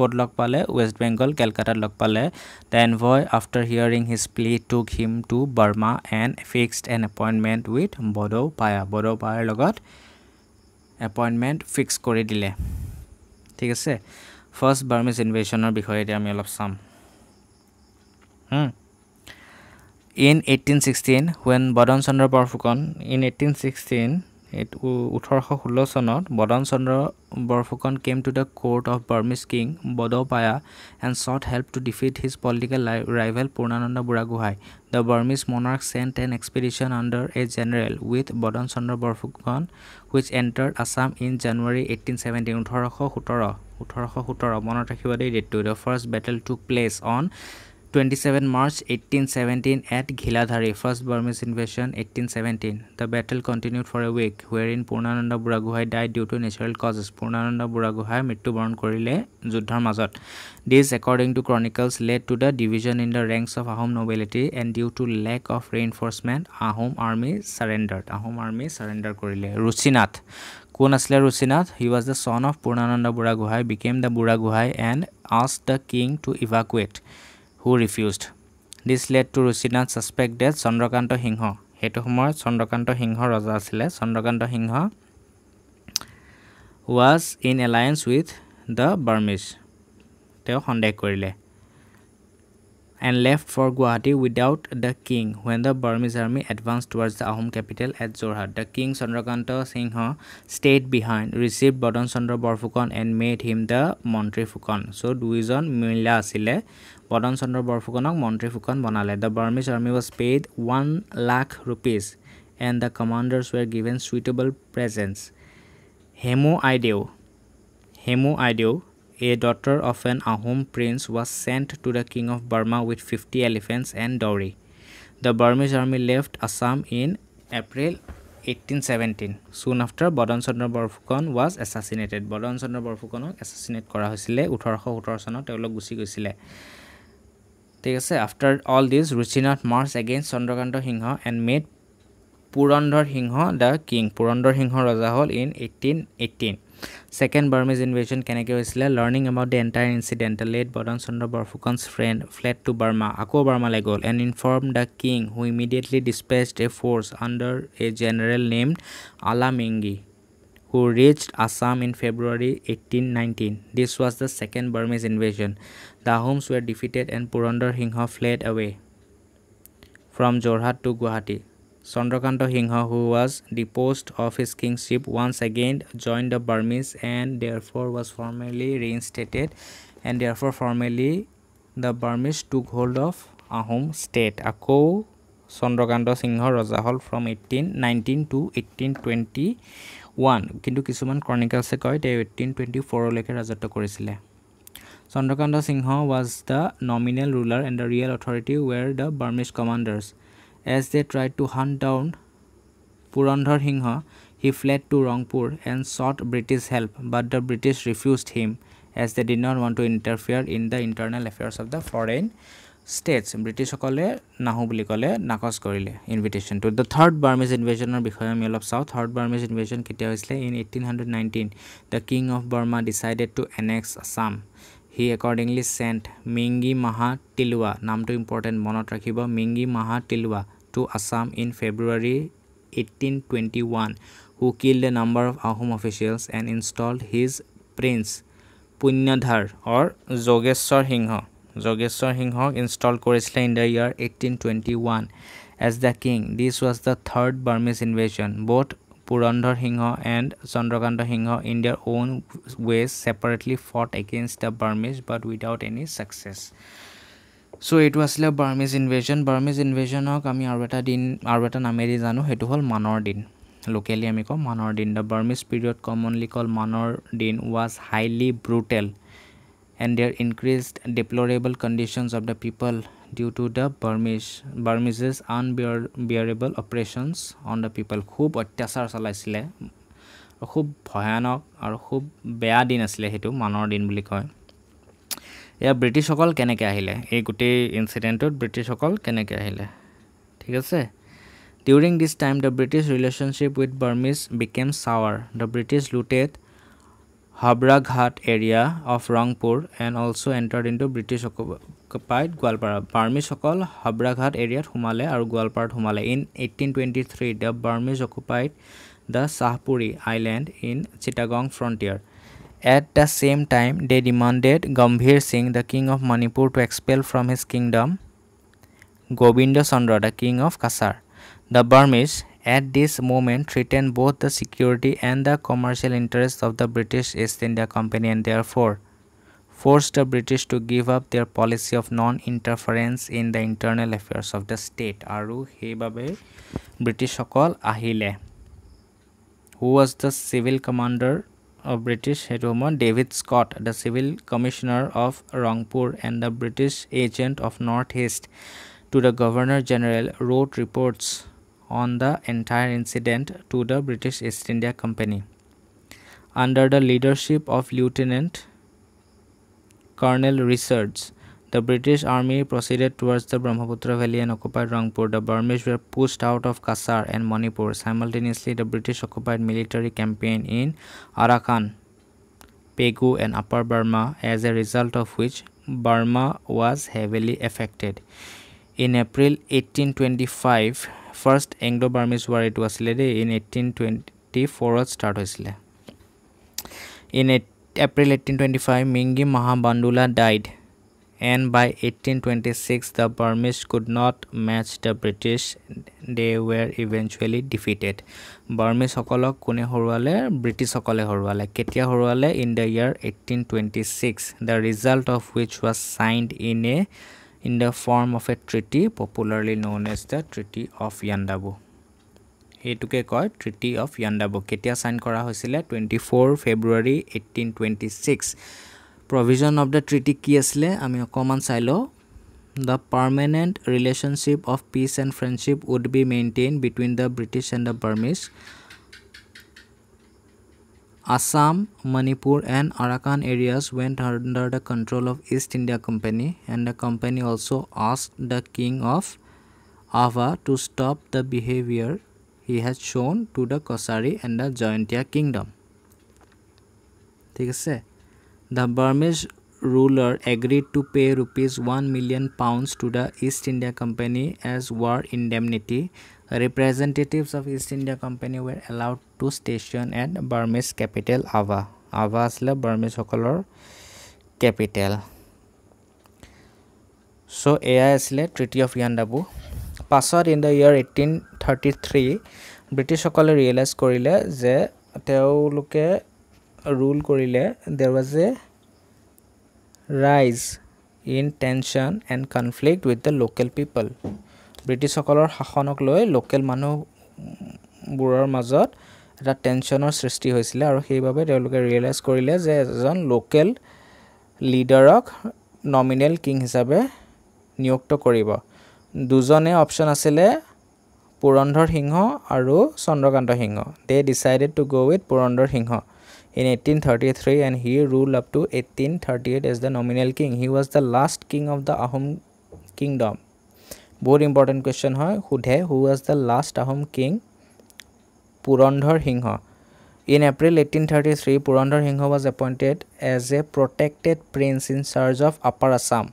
Speaker 1: ক'ত লগ পালে ৱেষ্ট বেংগল কেলকাতাত লগ পালে the envoy after hearing his plea took him to Burma and fixed an appointment with Bodawpaya বদৌপায়াৰ লগত এপইণ্টমেণ্ট ফিক্স কৰি দিলে ঠিক আছে ফাৰ্ষ্ট বাৰ্মিছ ইনভেশ্যনৰ বিষয়ে এতিয়া আমি অলপ চাম in eighteen sixteen when Badan Chandra Borphukan in eighteen sixteen eight ওঠৰশ ষোল্ল চনত Badan Chandra Borphukan came to the court of Burmese king Paya and sought help to defeat his political লাই rival Purnananda Burhagohain the Burmese monarch sent and expedition under a general with Badan Chandra Borphukan which enter Assam in January eighteen seventeen ওঠৰশ সোতৰ ওঠৰশ সোতৰ মনত ৰাখিব দেই ডেটটো the first battle took place on 27 March 1817 at Ghiladhari, First Burmese Invasion 1817. The battle continued for a week, wherein Purnananda Buraguhai died due to natural causes. Purnananda Buraguhai met to burn Korile, Judhar Mazat. This, according to chronicles, led to the division in the ranks of Ahom nobility and due to lack of reinforcement, Ahom army surrendered. Ahom army surrendered Korile. Rusinath. কোন আছিলে Ruchinath he was the son of Purnananda Burhagohain became the Burhagohain and ask the king to evacuate who refused this led to Ruchinath suspect that Chandrakanta Singha সেইটো সময়ত চন্দ্ৰকান্ত সিংহ ৰজা আছিলে Chandrakanta Singha was in alliance with the Burmese তেওঁ সন্দেহ কৰিলে and left for Guwahati without the king when the Burmese army advance towards the Ahom capital at Jorhat the king Chandrakanta Singh state behind receive Badan Chandra Borphukan and made him the Mantri Phukan চ' দুইজন মিলা আছিলে বদন চন্দ্ৰ বৰফুকনক মন্ত্ৰী ফুকন বনালে the Burmese army was paid one lakh rupees and the commanders were given suitable presents Hemo Aideo Hemo Aideo a daughter of an Ahom prince was sent to the king of Burma with fifty elephants and dowry the Burmese army left Assam in April eighteen seventeen soon after Badan Chandra Borphukan was assassinated Badan Chandra বৰফুকনক assassinate কৰা হৈছিলে ওঠৰশ সোতৰ চনত তেওঁলোক গুচি গৈছিলে ঠিক আছে after all this Ruchinath march against Chandrakanta Singha and made Purandar Singha the king Purandar Singha ৰজা হ'ল in eighteen eighteen second Burmese invasion কেনেকৈ হৈছিলে learning about the entire incident let Badan Chandra Borphukan's friend fled to Burma আকৌ বাৰ্মালৈ গ'ল and inform the king who immediately dispatched a force under a general name Alamingi who reached Assam in February eighteen nineteen this was the second Burmese invasion দাহোমছ ৱেৰ defeated and Purandar Singh fled away' from Jorhat two Guwahati Chandrakant Singh who was the post of his কিংশ্বিপ once again join the Burmese and there for was formally ৰিইনষ্টেটেড and there for formally the Burmese টুক hold of Ahom state আকৌ চন্দ্ৰকান্ত সিংহ ৰজা হ'ল from eighteen nineteen two eighteen twenty one কিন্তু কিছুমান ক্ৰনিকেলছে কয় তেওঁ eighteen twenty ফ'ৰলৈকে ৰাজত্ব কৰিছিলে Chandrakanta Singha was the nominal ruler and the real authority were the Burmese commanders as they try to hunt down Purandar Singha he fled to Rangpur and sought British help but the British refused him as they did not ৱান to interfere in the internal affairs of the foreign states ব্ৰিটিছসকলে নাহো বুলি ক'লে নাকচ কৰিলে ইনভিটেশ্যনটো the third Burmese ইনভেশ্যনৰ বিষয়ে আমি অলপ চাওঁ থাৰ্ড বাৰ্মিজ ইনভেশ্যন কেতিয়া হৈছিলে in eighteen hundred nineteen the king of Burma decided to annex Assam he accordingly sent Mingi Maha Tilowa নামটো ইম্পৰ্টেণ্ট মনত ৰাখিব Mingi Maha Tilowa to Assam in February eighteen twenty one who kill the number of Ahom officials and install his prince Punyadhar or Jogeswar Singha Jogeswar সিংহক install কৰিছিলে in the year eighteen twenty one as the king this was the third Burmese invasion both Purandar Singha and Chandrakanta Singha in their own ways separately fought against the Burmese but without any success so' এইটো আছিলে Burmese invasion Burmese ইনভেজনক আমি আৰু এটা দিন আৰু এটা নামেদি জানো সেইটো হ'ল মানৰ দিন লোকেলি আমি কওঁ মানৰ দিন the Burmese period commonly call মানৰ দিন was highly brutal and there increased deplorable conditions of the people due to the Burmese Burmese's unbear unbearable operations on the people খুব অত্যাচাৰ চলাইছিলে খুব ভয়ানক আৰু খুব বেয়া দিন আছিলে সেইটো মানৰ দিন বুলি কয় এয়া ব্ৰিটিছসকল কেনেকৈ আহিলে এই গোটেই ইঞ্চিডেণ্টটোত ব্ৰিটিছসকল কেনেকৈ আহিলে ঠিক আছে during this time the British relationship with Burmese became sour the British looted Habraghat area of Rangpur and also' entered in to British occupied Goalpara বাৰ্মিজসকল হাব্ৰাঘাট এৰিয়াত সোমালে আৰু গোৱালপাৰাত সোমালে in eighteen twenty three the Burmese occupied the Shahpuri island in Chittagong frontier at the same time they demanded Gambhir Singh the king of Manipur to expel from his kingdom Gobinda Chandra the king of Cachar the Burmese at this moment threaten both the security and the commercial interest of the British East India company and therefore forced the British to give up their policy of non-interference in the internal affairs of the state. Aru hebabe British akal ahile. Who was the civil commander of British Hedumon? David Scott, the civil commissioner of Rangpur and the British agent of North East, to the Governor General wrote reports on the entire incident to the British East India Company. Under the leadership of Lieutenant Colonel Richards. The British army proceeded towards the Brahmaputra Valley and occupied Rangpur. The Burmese were pushed out of Kassar and Manipur. Simultaneously, the British occupied military campaign in Arakan, Pegu and Upper Burma, as a result of which Burma was heavily affected. In April 1825, first Anglo-Burmese war it was led in 1824 start In in April eighteen twenty five Mingi Maha Bandula died and by eighteen twenty six the Burmese could not match the British they were eventually defeated বাৰ্মিজসকলক কোনে হৰুৱালে ব্ৰিটিছসকলে হৰুৱালে কেতিয়া হৰুৱালে in the year eighteen twenty six the result of which was signed in a in the form of a treaty popularly known as the treaty of Yandabo हे टुके कय ट्रिटी अफ यांडाबो केटिया साइन करा होइसिले 24 February 1826 Provision of the treaty की आसले आमी कमन साइलो the permanent relationship of peace and friendship would be maintain between the British and the Assam, Manipur and Arakan areas went under the control of East India Company and the company also asked the king of Ava to stop the behavior he has shown to the Kachari and the Jaintia kingdom ঠিক আছে the Burmese ruler agreed to pay rupees one million pounds to the East India company as war indemnity representatives of East India company were allowed to station at Burmese capital Ava Ava আছিলে বাৰ্মিজসকলৰ capital so' এয়াই আছিলে তৃতীয় ডাবু পাছত in the year eighteen thirty three ব্ৰিটিছসকলে realise কৰিলে যে তেওঁলোকে ৰুল কৰিলে দেৰ was a rise in tension and conflict with the local people ব্ৰিটিছসকলৰ শাসনক লৈ লোকেল মানুহবোৰৰ মাজত এটা টেনশ্যনৰ সৃষ্টি হৈছিলে আৰু সেইবাবে তেওঁলোকে ৰিয়েলাইজ কৰিলে যে এজন লোকেল লিডাৰক নমিনেল কিং হিচাপে নিয়ুক্ত কৰিব দুজনে অপশ্যন আছিলে পুৰন্ধৰ সিংহ আৰু Chandrakanta Singha they decided to go' with Purandar Singha in eighteen thirty three and he rule up to eighteen thirty eight as the nominal king he was the last king of the Ahom kingdom বহুত important question হয় সোধে who was the last Ahom king Purandar Singha in April eighteen thirty three Purandar Singha was appointed as a protected prince in charge of upper Assam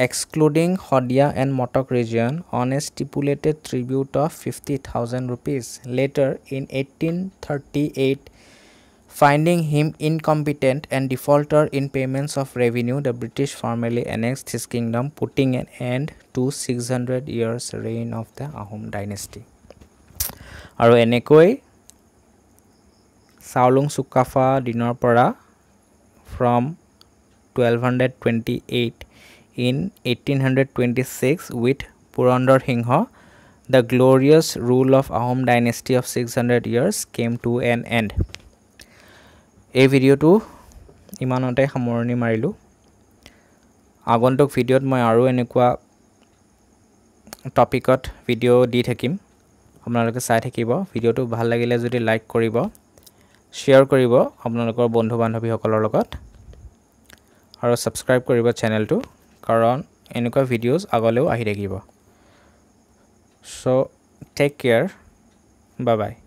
Speaker 1: excluding Hodia and Motok region on a stipulated tribute of 50,000 rupees. Later, in 1838, finding him incompetent and defaulter in payments of revenue, the British formally annexed his kingdom, putting an end to 600 years reign of the Ahom dynasty. আৰু এনেকৈ চাউলুং চুকাফা দিনৰ পৰা from twelve hundred twenty eight in eighteen hundred twenty six with Purandar Singha the glorious rule of Ahom Ahom of six hundred years came to an end এই ভিডিঅ'টো ইমানতে সামৰণি মাৰিলোঁ আগন্তুক ভিডিঅ'ত মই আৰু এনেকুৱা টপিকত ভিডিঅ' দি থাকিম আপোনালোকে চাই থাকিব ভিডিঅ'টো ভাল লাগিলে যদি লাইক কৰিব শ্বেয়াৰ কৰিব আপোনালোকৰ বন্ধু বান্ধৱীসকলৰ লগত আৰু ছাবস্ক্ৰাইব কৰিব চেনেলটো কাৰণ এনেকুৱা ভিডিঅ'জ আগলৈও আহি থাকিব চ' টেক কেয়াৰ বাই বাই